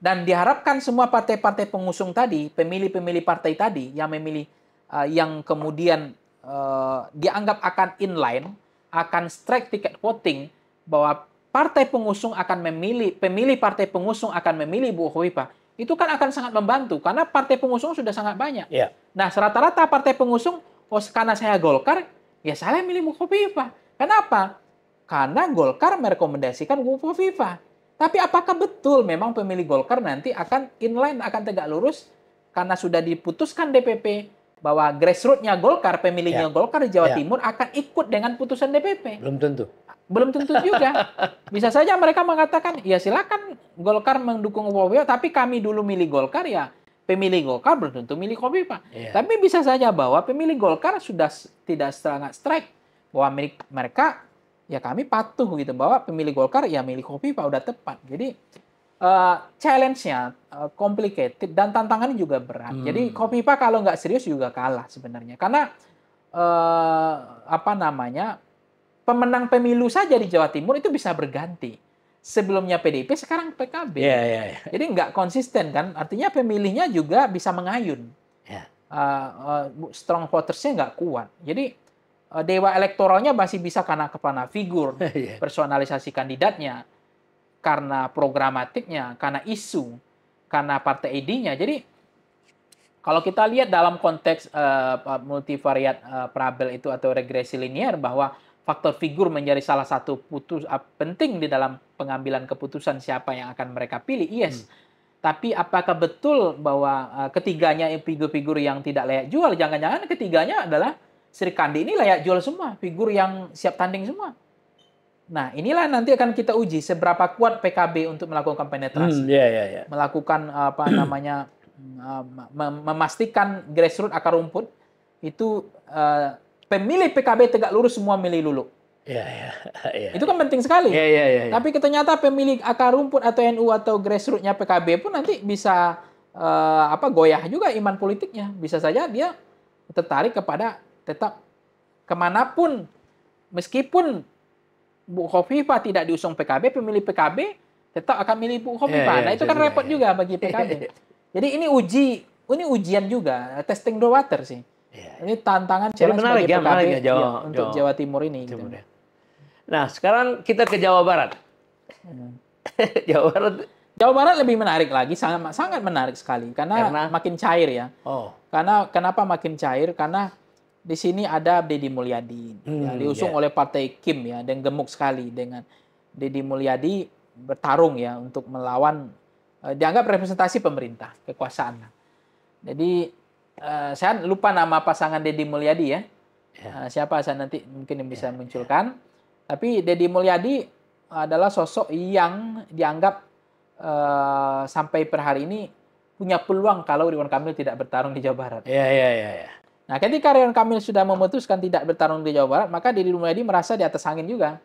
Dan diharapkan semua partai-partai pengusung tadi, pemilih-pemilih partai tadi yang memilih uh, yang kemudian uh, dianggap akan inline, akan strike ticket voting bahwa partai pengusung akan memilih pemilih partai pengusung akan memilih Bu Khofifah itu kan akan sangat membantu karena partai pengusung sudah sangat banyak. Ya. Nah, rata-rata partai pengusung, oh karena saya Golkar, ya saya milih Bukoviva. Kenapa? Karena Golkar merekomendasikan Bukoviva. Tapi apakah betul memang pemilih Golkar nanti akan inline, akan tegak lurus karena sudah diputuskan DPP bahwa grassrootsnya Golkar, pemilihnya ya. Golkar di Jawa ya. Timur akan ikut dengan putusan DPP. Belum tentu. Belum tentu juga. Bisa saja mereka mengatakan, ya silakan Golkar mendukung Kofifa, tapi kami dulu milih Golkar ya pemilih Golkar belum tentu milih Kofifa. Yeah. Tapi bisa saja bahwa pemilih Golkar sudah tidak sangat strike bahwa milik mereka ya kami patuh gitu bahwa pemilih Golkar ya milih Kofifa udah tepat. Jadi uh, challenge-nya uh, complicated dan tantangannya juga berat. Hmm. Jadi Kofifa kalau nggak serius juga kalah sebenarnya karena uh, apa namanya pemenang pemilu saja di Jawa Timur itu bisa berganti. Sebelumnya PDIP, sekarang PKB. Yeah, yeah, yeah. Jadi nggak konsisten kan? Artinya pemilihnya juga bisa mengayun. Yeah. Iya. Uh, eh, uh, strong votersnya nggak kuat. Jadi uh, dewa elektoralnya masih bisa karena kepana figur, yeah. personalisasi kandidatnya, karena programatiknya, karena isu, karena partai ID-nya. Jadi kalau kita lihat dalam konteks uh, multivariat uh, Prabel itu atau regresi linear bahwa faktor figur menjadi salah satu putus uh, penting di dalam pengambilan keputusan siapa yang akan mereka pilih yes hmm. tapi apakah betul bahwa uh, ketiganya figur-figur yang tidak layak jual jangan-jangan ketiganya adalah Sri Kandi ini layak jual semua figur yang siap tanding semua nah inilah nanti akan kita uji seberapa kuat PKB untuk melakukan penetrasi hmm, yeah, yeah, yeah. Ya. melakukan uh, apa namanya uh, memastikan grassroots akar rumput itu uh, pemilih PKB tegak lurus semua milih Lulu. Ya, ya, ya, itu kan penting sekali. Ya, ya, ya, ya. Tapi ternyata pemilik akar rumput atau NU atau grassrootsnya PKB pun nanti bisa uh, apa goyah juga iman politiknya. Bisa saja dia tertarik kepada tetap kemanapun meskipun Bu Khofifa tidak diusung PKB, pemilih PKB tetap akan milih Bu Khofifa. Ya, ya, nah itu kan repot ya. juga bagi PKB. Jadi ini uji, ini ujian juga, testing the water sih. Yeah. Ini tantangan challenge menarik, bagi ya, PKB menarik ya, Jawa, ya, untuk Jawa, Jawa Timur ini. Gitu. Timur, gitu. Nah, sekarang kita ke Jawa Barat. Hmm. Jawa Barat Jawa Barat lebih menarik lagi, sangat sangat menarik sekali karena, karena makin cair ya. Oh. Karena kenapa makin cair? Karena di sini ada Deddy Mulyadi hmm, ya, diusung yeah. oleh Partai Kim ya dan gemuk sekali dengan Deddy Mulyadi bertarung ya untuk melawan eh, dianggap representasi pemerintah kekuasaan. Jadi Eh, saya lupa nama pasangan Deddy Mulyadi ya. Yeah. Ya. Uh, siapa saya nanti mungkin bisa yeah. Ya. munculkan. Yeah. Tapi Deddy Mulyadi adalah sosok yang dianggap uh, sampai per hari ini punya peluang kalau Ridwan Kamil tidak bertarung di Jawa Barat. Iya, iya, iya. Ya. Nah, ketika Ridwan Kamil sudah memutuskan tidak bertarung di Jawa Barat, maka Deddy Mulyadi merasa di atas angin juga.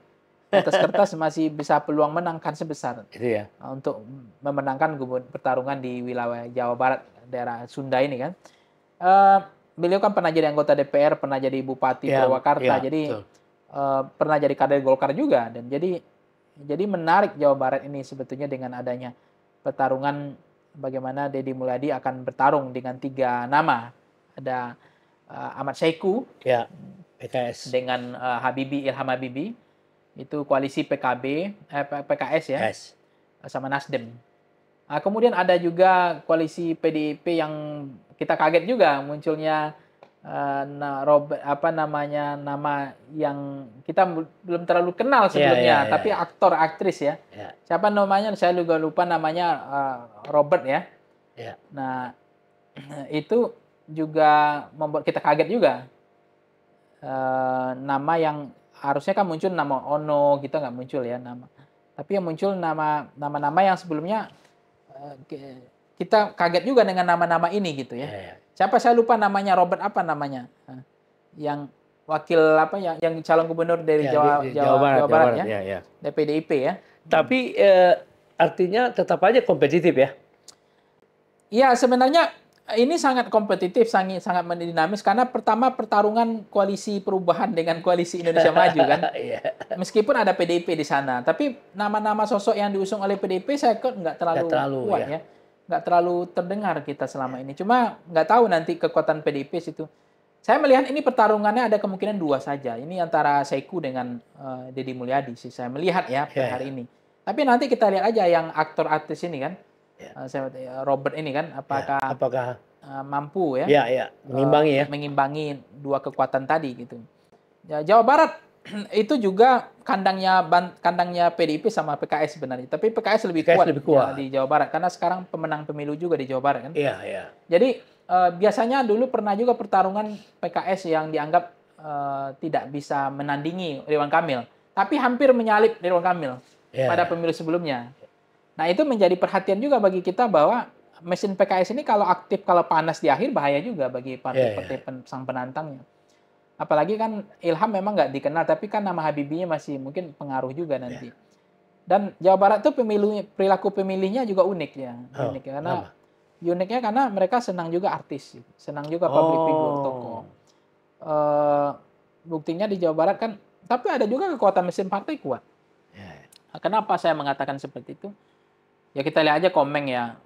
Di atas kertas masih bisa peluang menangkan sebesar. Itu ya. Untuk memenangkan pertarungan di wilayah Jawa Barat, daerah Sunda ini kan uh, beliau kan pernah jadi anggota DPR, pernah jadi bupati yeah, Purwakarta, yeah, jadi uh, pernah jadi kader Golkar juga dan jadi jadi menarik Jawa Barat ini sebetulnya dengan adanya pertarungan bagaimana Deddy Mulyadi akan bertarung dengan tiga nama ada uh, Ahmad Syeku, ya, PKS dengan uh, Habibi Ilham Habibi itu koalisi PKB eh, PKS ya yes. sama Nasdem. Nah, kemudian ada juga koalisi PDIP yang kita kaget juga munculnya uh, na, Rob, apa namanya nama yang kita belum terlalu kenal iya, sebelumnya, yeah, yeah, yeah, tapi aktor aktris ya. Yeah. Siapa namanya? Saya juga lupa namanya uh, Robert ya. Yeah. Nah itu juga membuat kita kaget juga. Uh, nama yang harusnya kan muncul nama Ono kita gitu, nggak muncul ya nama. Tapi yang muncul nama nama-nama yang sebelumnya kita kaget juga dengan nama-nama ini gitu ya. Yeah, iya. Siapa saya lupa namanya Robert apa namanya? Yang wakil apa yang yang calon gubernur dari yeah, Jawa, di, di, Jawa, Jawa Barat, Jawa Barat, Barat ya. Yeah, iya. Dari PDIP ya. Tapi eh, artinya tetap aja kompetitif ya. Iya, sebenarnya ini sangat kompetitif, sangat sangat dinamis karena pertama pertarungan koalisi perubahan dengan koalisi Indonesia Maju kan. Iya. Meskipun ada PDIP di sana, tapi nama-nama sosok yang diusung oleh PDIP saya kok nggak terlalu, terlalu kuat ya. ya nggak terlalu terdengar kita selama iya. ini. Cuma nggak tahu nanti kekuatan PDIP situ. Saya melihat ini pertarungannya ada kemungkinan dua saja. Ini antara Seiku dengan uh, Deddy Mulyadi sih saya melihat ya per iya, iya. hari ini. Tapi nanti kita lihat aja yang aktor artis ini kan, yeah. Eh, Robert ini kan, apakah, yeah. apakah eh, mampu ya? yeah. mengimbangi ya. mengimbangi dua kekuatan tadi gitu. Ya, Jawa Barat itu juga kandangnya kandangnya PDIP sama PKS sebenarnya. Tapi PKS lebih PKS kuat, lebih kuat. Ya, di Jawa Barat karena sekarang pemenang pemilu juga di Jawa Barat kan. Iya, iya. Jadi uh, biasanya dulu pernah juga pertarungan PKS yang dianggap uh, tidak bisa menandingi Ridwan Kamil, tapi hampir menyalip Ridwan Kamil ya. pada pemilu sebelumnya. Nah, itu menjadi perhatian juga bagi kita bahwa mesin PKS ini kalau aktif kalau panas di akhir bahaya juga bagi iya, iya. partai-partai ya, ya. sang penantangnya apalagi kan Ilham memang nggak dikenal tapi kan nama Habibinya masih mungkin pengaruh juga iya. nanti. Yeah. Dan Jawa Barat tuh pemilu perilaku pemilihnya juga unik ya, oh, unik ya. karena nama. uniknya karena mereka senang juga artis, gitu. senang juga public oh. figure tokoh. Uh, buktinya di Jawa Barat kan, tapi ada juga kekuatan mesin partai kuat. Yeah. Iya. Kenapa saya mengatakan seperti itu? Ya kita lihat aja komeng ya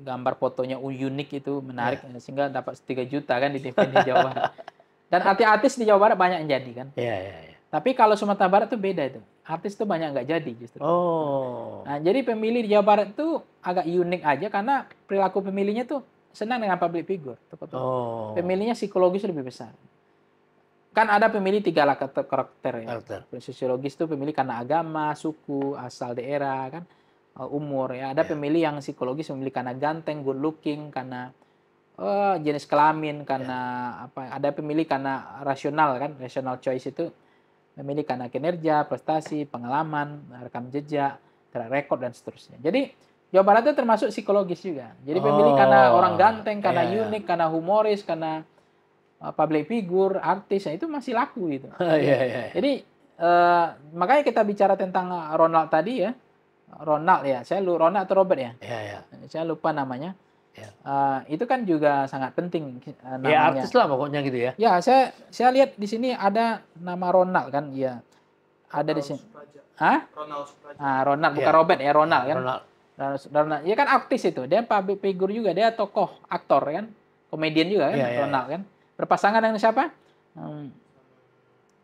gambar fotonya unik itu menarik yeah. Ya, sehingga dapat 3 juta kan di di Jawa Barat. Dan artis-artis di Jawa Barat banyak yang jadi kan. Iya, iya, iya. Tapi kalau Sumatera Barat tuh beda itu. Artis tuh banyak nggak jadi justru. Oh. Nah, jadi pemilih di Jawa Barat tuh agak unik aja karena perilaku pemilihnya tuh senang dengan public figure. Tuh, tuh. Oh. Pemilihnya psikologis lebih besar. Kan ada pemilih tiga karakter, karakter ya. Karakter. Sosiologis tuh pemilih karena agama, suku, asal daerah kan, eh, umur ya. Ada yeah. pemilih yang psikologis memilih karena ganteng, good looking, karena uh, jenis kelamin iya. karena yeah. apa ada pemilih karena rasional kan rasional choice itu memilih karena kinerja prestasi pengalaman rekam jejak track record dan seterusnya jadi Jawa Barat itu termasuk psikologis juga jadi pemilih karena oh, orang ganteng iya, karena yeah. unik karena humoris karena eh, public figure artis nah, itu masih laku gitu yeah, oh, yeah. Iya, jadi uh, makanya kita bicara tentang Ronald tadi ya Ronald ya saya lu Ronald atau Robert ya yeah, yeah. saya lupa namanya Ya. Uh, itu kan juga sangat penting uh, Ya artis lah pokoknya gitu ya. Ya saya saya lihat di sini ada nama Ronald kan, ya ada di sini. Ronald Ah Ronald bukan ya. Robert ya Ronald kan. Ronald. Ronald. Ya kan artis itu, dia public figure juga, dia tokoh aktor kan, komedian juga kan, ya, ya. Ronald kan. Berpasangan dengan siapa? Hmm.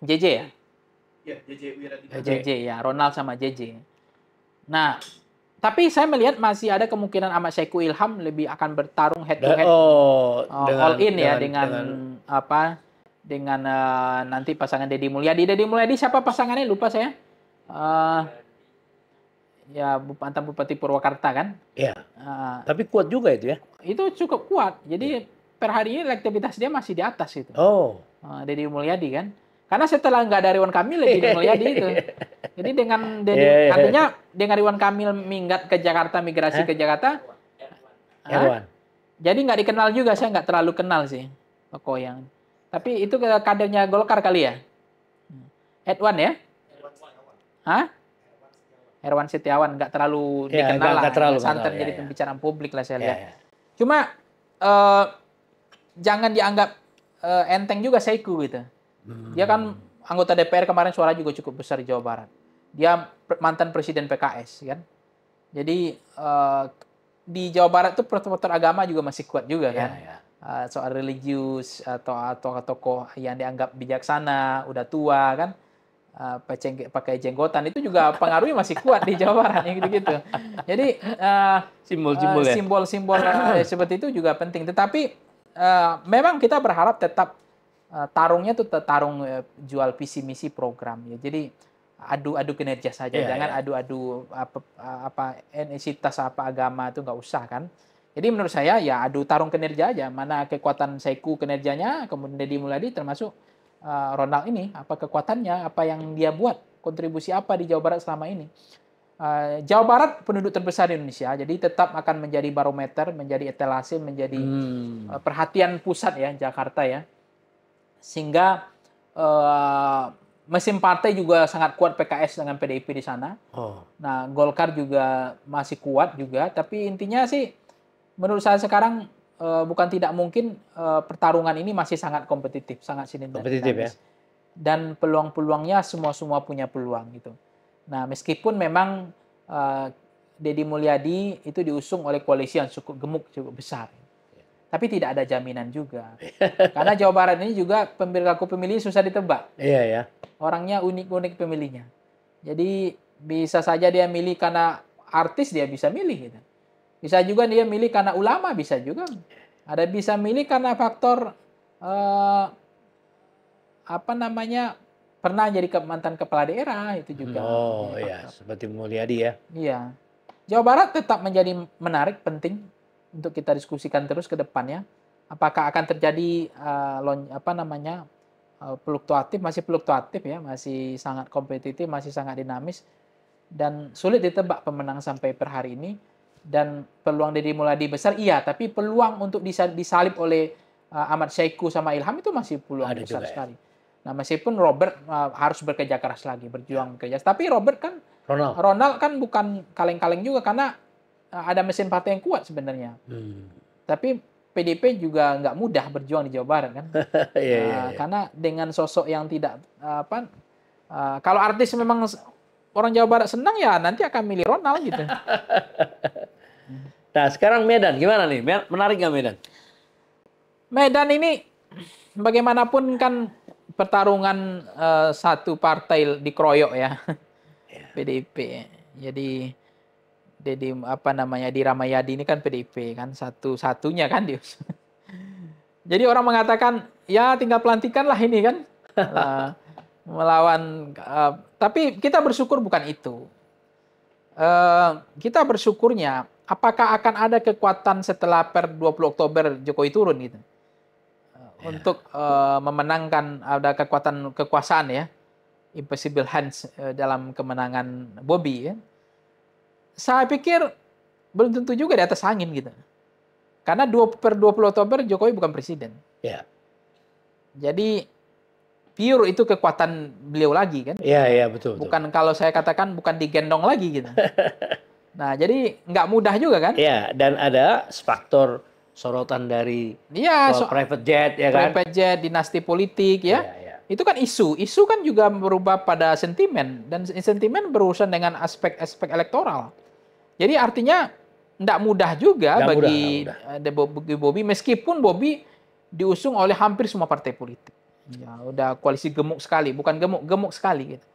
JJ ya. Ya JJ JJ ya Ronald sama JJ. Nah tapi saya melihat masih ada kemungkinan Ahmad Syeku Ilham lebih akan bertarung head to head oh, uh, dengan, all in ya, dengan, ya dengan, dengan apa dengan uh, nanti pasangan Deddy Mulyadi. Deddy Mulyadi siapa pasangannya lupa saya. Uh, ya mantan Bupati Purwakarta kan? Iya. Uh, Tapi kuat juga itu ya? Itu cukup kuat. Jadi ya. per hari ini elektabilitas dia masih di atas itu. Oh. Uh, Deddy Mulyadi kan? Karena setelah nggak ada Ridwan Kamil ya Dino melihat itu. Jadi dengan Deddy, yeah, yeah. artinya dengan Ridwan Kamil minggat ke Jakarta, migrasi huh? ke Jakarta. Erwan. Jadi nggak dikenal juga, saya nggak terlalu kenal sih toko yang, Tapi itu kadernya Golkar kali ya? Hmm. Edwan ya? Hah? Erwan Setiawan nggak terlalu ya, dikenal gak, lah, gak terlalu, santer jadi ya, ya, pembicaraan publik lah saya ya, lihat. Ya, Cuma uh, jangan dianggap uh, enteng juga Seiku gitu. Hmm. Dia kan anggota DPR kemarin suara juga cukup besar di Jawa Barat. Dia mantan presiden PKS kan. Jadi uh, di Jawa Barat tuh promotor agama juga masih kuat juga kan. Yeah. Iya, iya. Uh, soal religius atau atau tokoh yang dianggap bijaksana, udah tua kan. Uh, pakai jenggotan itu juga pengaruhnya masih kuat di Jawa Barat gitu-gitu. Jadi eh, simbol-simbol uh, simbol-simbol uh, uh, seperti itu juga penting. Tetapi uh, memang kita berharap tetap Eh, tarungnya tuh tarung eh, jual visi misi program ya. Jadi adu-adu kinerja saja, yeah, jangan iya. adu-adu apa apa etnisitas apa agama itu nggak usah kan. Jadi menurut saya ya adu tarung kinerja aja, mana kekuatan Seiku kinerjanya, kemudian Deddy Mulyadi termasuk uh, Ronald ini, apa kekuatannya, apa yang dia buat, kontribusi apa di Jawa Barat selama ini. Uh, Jawa Barat penduduk terbesar di Indonesia, jadi tetap akan menjadi barometer, menjadi etalase, menjadi hmm. perhatian pusat ya Jakarta ya sehingga uh, mesin partai juga sangat kuat PKS dengan PDIP di sana. Oh. Nah, Golkar juga masih kuat juga, tapi intinya sih menurut saya sekarang uh, bukan tidak mungkin uh, pertarungan ini masih sangat kompetitif, sangat sinergis. Kompetitif ya. Dan peluang-peluangnya semua-semua punya peluang gitu. Nah, meskipun memang uh, Deddy Mulyadi itu diusung oleh koalisi yang cukup gemuk, cukup besar tapi tidak ada jaminan juga. Karena Jawa Barat ini juga perilaku pemilih susah ditebak. Iya ya. Orangnya unik-unik pemilihnya. Jadi bisa saja dia milih karena artis dia bisa milih gitu. Bisa juga dia milih karena ulama bisa juga. Ada bisa milih karena faktor eh, apa namanya pernah jadi ke, mantan kepala daerah itu juga. Oh iya, seperti Mulyadi ya. Iya. Jawa Barat tetap menjadi menarik, penting untuk kita diskusikan terus ke depannya. Apakah akan terjadi uh, apa namanya uh, fluktuatif masih fluktuatif ya, masih sangat kompetitif, masih sangat dinamis dan sulit ditebak pemenang sampai per hari ini dan peluang Deddy Muladi besar iya, tapi peluang untuk disalip oleh uh, Ahmad Syeku sama Ilham itu masih peluang Ada besar juga, ya. sekali. Nah, meskipun Robert uh, harus bekerja keras lagi, berjuang ya. bekerja. Tapi Robert kan Ronald. Ronald kan bukan kaleng-kaleng juga karena Eh, ada mesin partai yang kuat sebenarnya. Hmm. Tapi PDP juga nggak mudah berjuang di Jawa Barat kan, yeah, yeah, yeah. karena dengan sosok yang tidak eh, apa, eh, kalau artis memang orang Jawa Barat senang ya nanti akan milih Ronald gitu. nah sekarang Medan gimana nih? Menarik nggak Medan? Medan ini bagaimanapun kan pertarungan uh, satu partai dikeroyok ya, yeah. PDIP. Jadi Dedi apa namanya di Ramayadi ini kan PDIP kan satu-satunya kan Dius. Jadi orang mengatakan ya tinggal pelantikan lah ini kan melawan. Uh, tapi kita bersyukur bukan itu. Uh, kita bersyukurnya apakah akan ada kekuatan setelah per 20 Oktober Jokowi turun gitu yeah. untuk uh, memenangkan ada kekuatan kekuasaan ya impossible hands uh, dalam kemenangan Bobby ya saya pikir belum tentu juga di atas angin gitu. Karena 2 per 20 Oktober Jokowi bukan presiden. Ya. Jadi pure itu kekuatan beliau lagi kan. Iya, iya betul, betul. Bukan kalau saya katakan bukan digendong lagi gitu. nah, jadi nggak mudah juga kan. Iya, dan ada faktor sorotan dari ya, so, private jet ya kan. Private jet, dinasti politik ya. ya, ya. Itu kan isu. Isu kan juga berubah pada sentimen dan sentimen berurusan dengan aspek-aspek elektoral. Jadi artinya tidak mudah juga gak bagi mudah, mudah. Eh, Bobby, Bobby meskipun Bobby diusung oleh hampir semua partai politik. Ya, udah koalisi gemuk sekali, bukan gemuk, gemuk sekali gitu.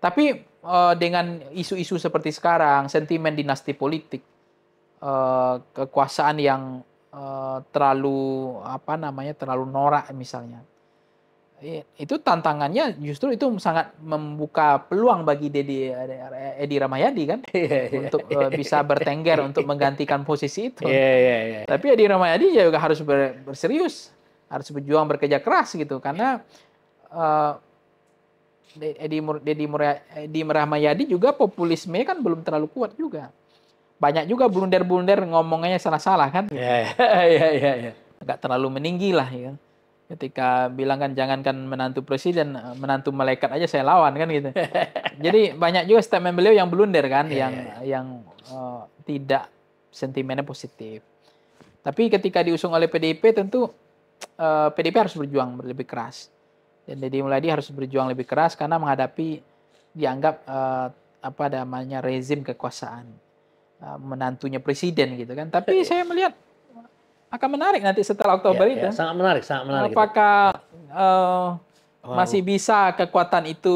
Tapi uh, dengan isu-isu seperti sekarang, sentimen dinasti politik, uh, kekuasaan yang uh, terlalu apa namanya terlalu norak misalnya, Iya, itu tantangannya justru itu sangat membuka peluang bagi Dedi eh, eh, Edi Ramayadi kan iya, iya. untuk uh, bisa bertengger untuk menggantikan posisi itu. Yeah, yeah, yeah. Tapi Edi Ramayadi ya juga harus ber, berserius, harus berjuang bekerja keras gitu karena uh, Edi Mur, Edi, Mur, Edi Ramayadi juga populisme kan belum terlalu kuat juga. Banyak juga blunder-blunder ngomongnya salah-salah kan. Iya iya iya Enggak terlalu meninggi lah ya ketika bilang kan jangankan menantu presiden eh, menantu malaikat aja saya lawan kan gitu jadi banyak juga statement beliau yang blunder kan yeah, yang iya, iya. yang uh, tidak sentimennya positif tapi ketika diusung oleh PDIP tentu uh, eh, PDIP harus berjuang lebih keras dan Deddy Mulyadi harus berjuang lebih keras karena menghadapi dianggap uh, apa namanya rezim kekuasaan uh, menantunya presiden gitu kan tapi iya, saya melihat akan menarik nanti setelah ya, Oktober ya, itu. Ya, sangat menarik, sangat menarik. Apakah uh, masih bisa kekuatan itu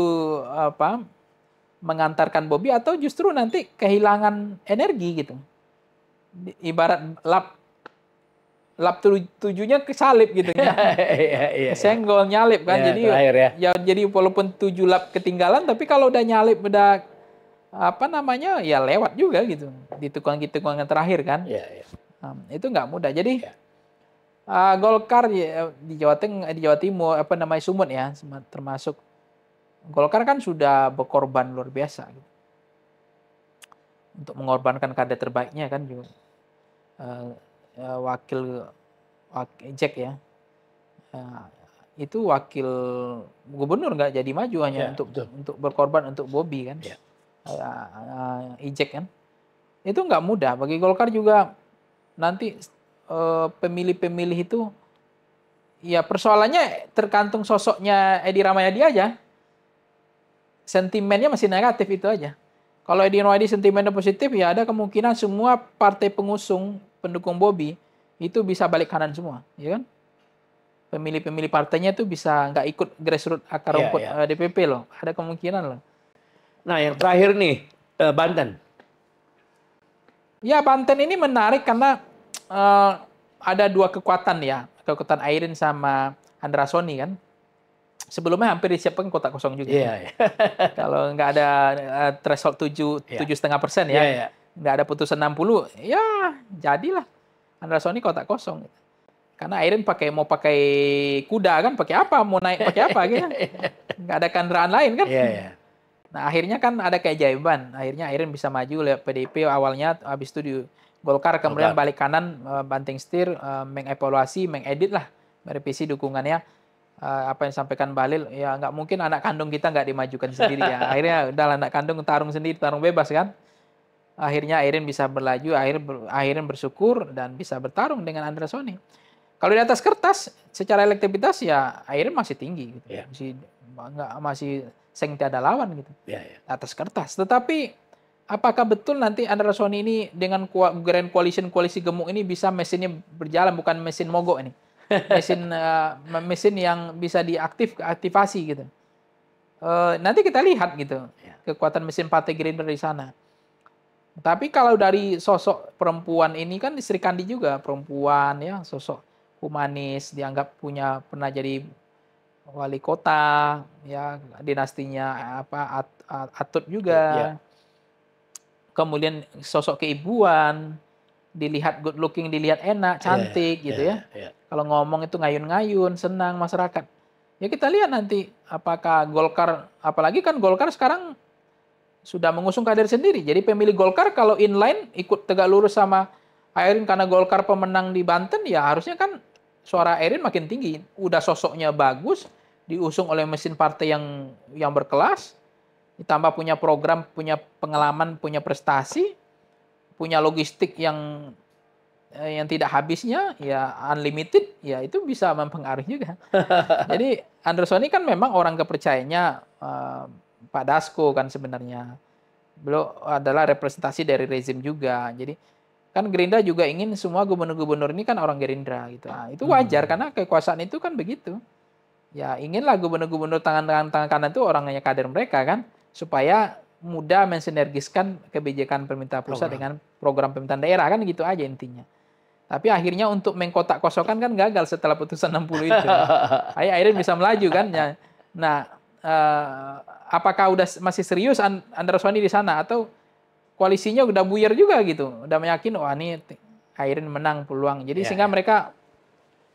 apa mengantarkan Bobby atau justru nanti kehilangan energi gitu? Ibarat lap lap tujuhnya kesalip gitu kan. ya. Iya, iya. Senggol nyalip kan. Ya, jadi terakhir, ya. ya jadi walaupun tujuh lap ketinggalan tapi kalau udah nyalip udah apa namanya ya lewat juga gitu di tukang tukang terakhir kan. Ya, ya. Um, itu nggak mudah. Jadi uh, Golkar ya, di Jawa Tengah, eh, di Jawa Timur, apa namanya Sumut ya, termasuk Golkar kan sudah berkorban luar biasa gitu. untuk mengorbankan kader terbaiknya kan juga uh, uh, wakil, wakil Jack ya uh, itu wakil gubernur nggak jadi maju hanya yeah, untuk betul. untuk berkorban untuk Bobby kan, yeah. Ya. uh, uh, Ijek kan, itu nggak mudah bagi Golkar juga nanti eh, pemilih-pemilih itu ya persoalannya tergantung sosoknya Edi Ramayadi aja. Sentimennya masih negatif itu aja. Kalau Edi Ramayadi sentimennya positif ya ada kemungkinan semua partai pengusung pendukung Bobby itu bisa balik kanan semua, ya kan? Pemilih-pemilih partainya itu bisa nggak ikut grassroots akar iya, rumput yeah, iya. yeah. DPP loh, ada kemungkinan loh. Nah yang terakhir nih eh, Banten. Ya Banten ini menarik karena uh, ada dua kekuatan ya, kekuatan Airin sama Andra Sony kan. Sebelumnya hampir disiapkan kotak kosong juga. Yeah, iya. yeah. Kalau nggak ada uh, threshold tujuh iya. tujuh setengah persen ya, yeah, yeah. nggak ada putusan 60, ya jadilah Andra Sony kotak kosong. Karena Airin pakai mau pakai kuda kan, pakai apa? Mau naik pakai apa gitu? Kan? Nggak ada kendaraan lain kan? Yeah, yeah. Nah, akhirnya kan ada kayak jaiban, Akhirnya Airin bisa maju lewat PDIP awalnya habis itu di Golkar kemudian Golkar. balik kanan eh, banting setir eh, mengevaluasi, mengedit lah, merevisi dukungannya eh, apa yang disampaikan Balil ya nggak mungkin anak kandung kita nggak dimajukan sendiri ya akhirnya udah anak kandung tarung sendiri tarung bebas kan akhirnya Airin bisa berlaju akhirnya bersyukur dan bisa bertarung dengan Andra Soni kalau di atas kertas secara elektabilitas ya Airin masih tinggi gitu. yeah. masih nggak masih sing tiada lawan gitu ya, ya. atas kertas. Tetapi apakah betul nanti Andra Sony ini dengan Grand Coalition koalisi gemuk ini bisa mesinnya berjalan bukan mesin mogok ini mesin uh, mesin yang bisa diaktif aktivasi gitu. Uh, nanti kita lihat gitu ya. kekuatan mesin partai Gerindra di sana. Tapi kalau dari sosok perempuan ini kan Sri Kandi juga perempuan ya sosok humanis dianggap punya pernah jadi wali kota, ya dinastinya apa At, At, Atut juga. Yeah. Iya. Kemudian sosok keibuan, dilihat good looking, dilihat enak, iya, cantik yeah, gitu yeah, ya. Yeah. Kalau ngomong itu ngayun-ngayun, senang masyarakat. Ya kita lihat nanti apakah Golkar, apalagi kan Golkar sekarang sudah mengusung kader sendiri. Jadi pemilih Golkar kalau inline ikut tegak lurus sama Airin karena Golkar pemenang di Banten ya harusnya kan suara Airin makin tinggi. Udah sosoknya bagus, diusung oleh mesin partai yang yang berkelas, ditambah punya program, punya pengalaman, punya prestasi, punya logistik yang eh, yang tidak habisnya ya unlimited ya itu bisa mempengaruhi juga. Jadi ini kan memang orang kepercayaannya uh, Pak Dasko kan sebenarnya. Beliau adalah representasi dari rezim juga. Jadi kan Gerindra juga ingin semua gubernur-gubernur ini kan orang Gerindra gitu. Nah, itu wajar hmm. karena kekuasaan itu kan begitu ya inginlah gubernur-gubernur tangan-tangan tangan kanan itu orangnya kader mereka kan supaya mudah mensinergiskan kebijakan pemerintah pusat program. dengan program pemerintah daerah kan gitu aja intinya. Tapi akhirnya untuk mengkotak kosokkan kan gagal setelah putusan 60 itu. akhirnya bisa melaju kan. Ya. Nah, eh, apakah udah masih serius And Andra Swani di sana atau koalisinya udah buyar juga gitu. Udah meyakin, wah ini Airin menang peluang. Jadi yeah, sehingga ya. mereka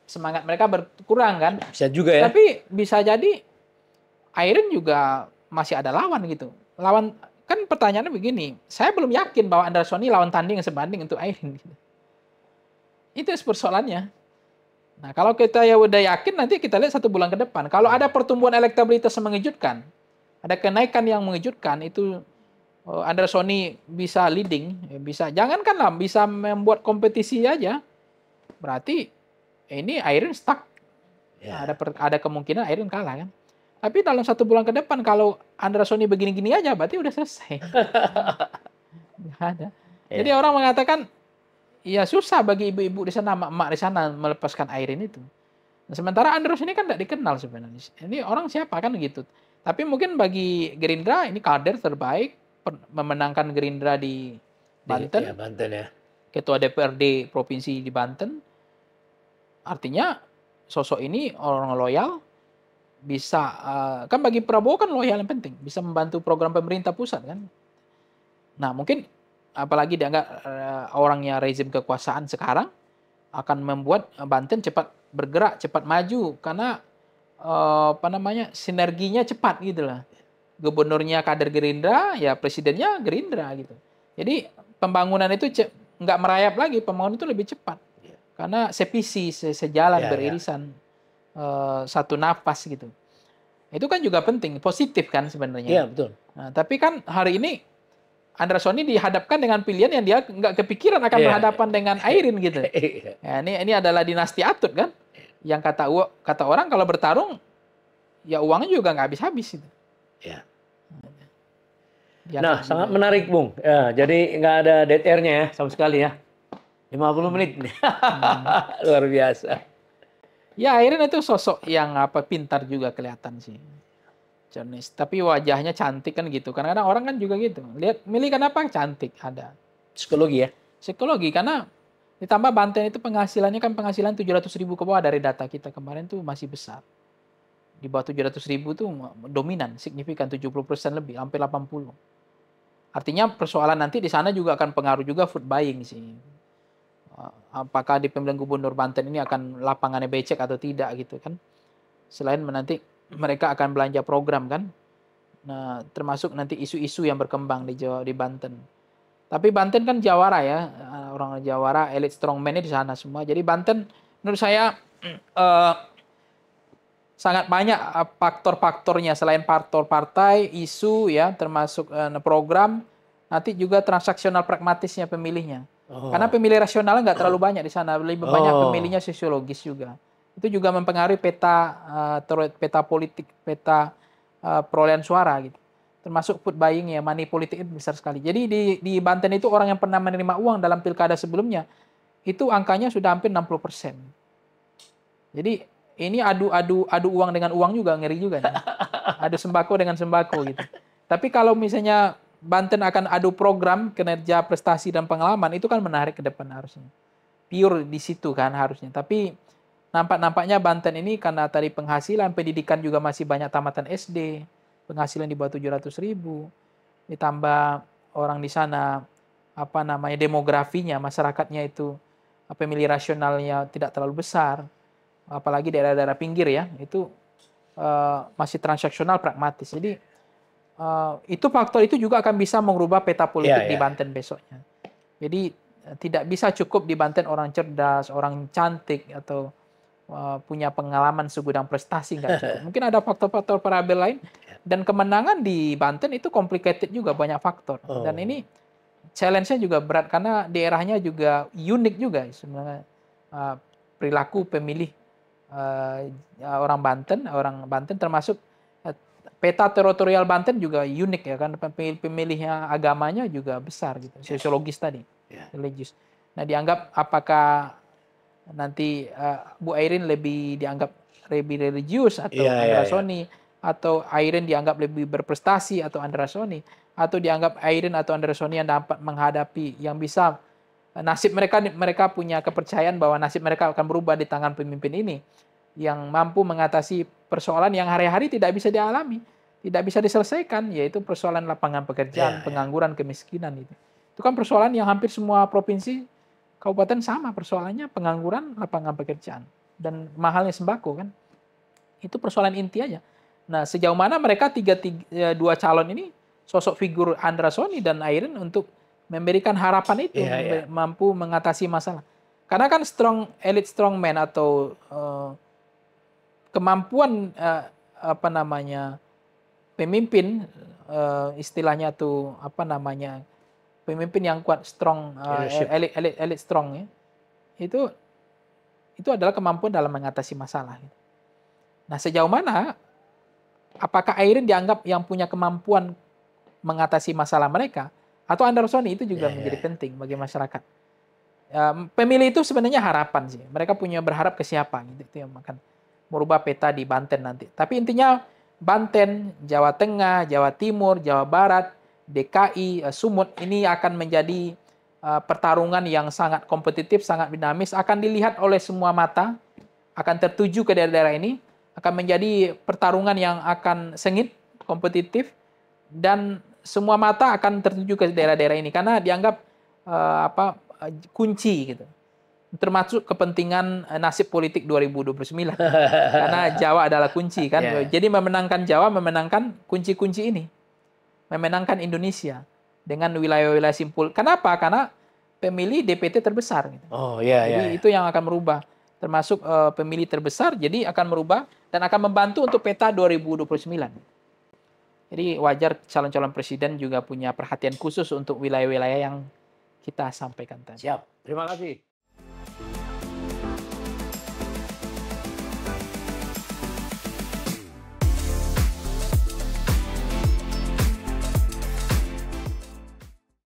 semangat mereka berkurang kan. Ya, bisa juga ya. Tapi bisa jadi Iron juga masih ada lawan gitu. Lawan kan pertanyaannya begini, saya belum yakin bahwa Andersoni lawan tanding sebanding untuk Iron. Gitu. Itu persoalannya. Nah kalau kita ya udah yakin nanti kita lihat satu bulan ke depan. Kalau ada pertumbuhan elektabilitas yang mengejutkan, ada kenaikan yang mengejutkan itu eh, Andersoni bisa leading, ya, bisa jangankanlah bisa membuat kompetisi aja. Berarti ini Iron stuck. Ya. Ada per, ada kemungkinan Iron kalah kan. Tapi dalam satu bulan ke depan kalau Andra Sony begini-gini aja berarti udah selesai. ada. Ya. Jadi orang mengatakan ya susah bagi ibu-ibu di sana, emak-emak di sana melepaskan Iron itu. Nah, sementara Andros ini kan tidak dikenal sebenarnya. Ini orang siapa kan gitu. Tapi mungkin bagi Gerindra ini kader terbaik memenangkan Gerindra di Banten. Di, ya, Banten ya. Ketua DPRD provinsi di Banten Artinya sosok ini orang loyal bisa uh, kan bagi Prabowo kan loyal yang penting bisa membantu program pemerintah pusat kan. Nah mungkin apalagi dianggap uh, eh, orangnya rezim kekuasaan sekarang akan membuat eh, Banten cepat bergerak cepat maju karena uh, apa namanya sinerginya cepat gitu lah. Gubernurnya kader Gerindra ya presidennya Gerindra gitu. Jadi pembangunan itu nggak merayap lagi pembangunan itu lebih cepat karena sevisi se sejalan yeah, ya. beririsan yeah. Uh, satu nafas gitu itu kan juga penting positif kan sebenarnya iya yeah, betul nah, tapi kan hari ini Andrasoni dihadapkan dengan pilihan yang dia nggak kepikiran akan yeah. berhadapan dengan Airin gitu iya. ya, ini ini adalah dinasti Atut kan yang kata kata orang kalau bertarung ya uangnya juga nggak habis-habis itu iya. ya yeah. nah sangat menarik bung ya, jadi nggak ada dead airnya ya sama sekali ya 50 hmm. menit. Hmm. Luar biasa. Ya akhirnya itu sosok yang apa pintar juga kelihatan sih. Jenis. Tapi wajahnya cantik kan gitu. Karena kadang orang kan juga gitu. Lihat milih kenapa cantik ada. Psikologi ya? Psikologi karena ditambah Banten itu penghasilannya kan penghasilan tujuh ratus ribu ke bawah dari data kita kemarin tuh masih besar. Di bawah 700 ribu tuh dominan, signifikan 70 persen lebih, hampir 80. Artinya persoalan nanti di sana juga akan pengaruh juga food buying sih apakah di pemilihan gubernur Banten ini akan lapangannya becek atau tidak gitu kan. Selain nanti mereka akan belanja program kan. Nah, termasuk nanti isu-isu yang berkembang di Jawa di Banten. Tapi Banten kan jawara ya, eh, orang jawara, elit strongman di sana semua. Jadi Banten menurut saya eh, sangat banyak eh, faktor-faktornya selain faktor partai, isu ya, termasuk eh, program, nanti juga transaksional pragmatisnya pemilihnya. Oh. Karena pemilih rasional nggak terlalu banyak di sana, lebih oh. banyak pemilihnya sosiologis juga. Itu juga mempengaruhi peta uh, peta politik, peta uh, perolehan suara gitu. Termasuk food buying ya, money politik itu besar sekali. Jadi di, di Banten itu orang yang pernah menerima uang dalam pilkada sebelumnya, itu angkanya sudah hampir 60%. Jadi ini adu-adu adu uang dengan uang juga ngeri juga nih. Adu sembako dengan sembako gitu. Tapi kalau misalnya Banten akan adu program, kinerja, prestasi, dan pengalaman, itu kan menarik ke depan harusnya. Pure di situ kan harusnya. Tapi nampak-nampaknya Banten ini karena tadi penghasilan, pendidikan juga masih banyak tamatan SD, penghasilan di bawah 700 ribu, ditambah orang di sana, apa namanya, demografinya, masyarakatnya itu, pemilih rasionalnya tidak terlalu besar, apalagi daerah-daerah pinggir ya, itu uh, masih transaksional pragmatis. Jadi uh, itu faktor itu juga akan bisa mengubah peta politik yeah, yeah. di Banten besoknya. Jadi eh, tidak bisa cukup di Banten orang cerdas, orang cantik atau uh, punya pengalaman segudang prestasi nggak cukup. Mungkin ada faktor-faktor parabel lain iya. dan kemenangan di Banten itu complicated juga banyak faktor oh. dan ini challenge-nya juga berat karena daerahnya juga unik juga sebenarnya uh, perilaku pemilih uh, orang Banten, orang Banten termasuk peta teritorial Banten juga unik ya kan pemilih pemilihnya agamanya juga besar gitu sosiologis tadi yeah. religius nah dianggap apakah nanti uh, Bu Airin lebih dianggap lebih religius atau yeah, Andra yeah, Sony yeah. atau Airin dianggap lebih berprestasi atau Andra Sony atau dianggap Airin atau Andra Sony yang dapat menghadapi yang bisa eh, nasib mereka mereka punya kepercayaan bahwa nasib mereka akan berubah di tangan pemimpin ini yang mampu mengatasi persoalan yang hari-hari tidak bisa dialami, tidak bisa diselesaikan, yaitu persoalan lapangan pekerjaan, yeah, ya. pengangguran, yeah. kemiskinan itu. Itu kan persoalan yang hampir semua provinsi, kabupaten sama persoalannya pengangguran, lapangan pekerjaan dan mahalnya sembako kan. Itu persoalan inti aja. Nah, sejauh mana mereka tiga, tiga e, dua calon ini sosok figur Andra Sony dan Airin untuk memberikan harapan itu yeah, yeah. mampu mengatasi masalah. Karena kan strong elite strong man atau uh, kemampuan eh, apa namanya pemimpin eh, istilahnya tuh apa namanya pemimpin yang kuat strong eh, elit elit elit strong ya itu itu adalah kemampuan dalam mengatasi masalah. Gitu. Nah sejauh mana apakah Airin dianggap yang punya kemampuan mengatasi masalah mereka atau Anderson itu juga yeah, ya, menjadi yeah. penting bagi masyarakat. Um, pemilih itu sebenarnya harapan sih. Mereka punya berharap ke siapa gitu itu yang makan merubah peta di Banten nanti. Tapi intinya Banten, Jawa Tengah, Jawa Timur, Jawa Barat, DKI, eh, Sumut ini akan menjadi eh, pertarungan yang sangat kompetitif, sangat dinamis, akan dilihat oleh semua mata, akan tertuju ke daerah-daerah ini, akan menjadi pertarungan yang akan sengit, kompetitif, dan semua mata akan tertuju ke daerah-daerah ini karena dianggap eh, apa kunci gitu termasuk kepentingan eh, nasib politik 2029 karena Jawa adalah kunci kan yeah. jadi memenangkan Jawa memenangkan kunci-kunci ini memenangkan Indonesia dengan wilayah-wilayah simpul kenapa karena pemilih DPT terbesar gitu. oh iya yeah, jadi yeah, iya. itu yang akan merubah termasuk uh, pemilih terbesar jadi akan merubah dan akan membantu untuk peta 2029 jadi wajar calon-calon presiden juga punya perhatian khusus untuk wilayah-wilayah yang kita sampaikan tadi siap terima kasih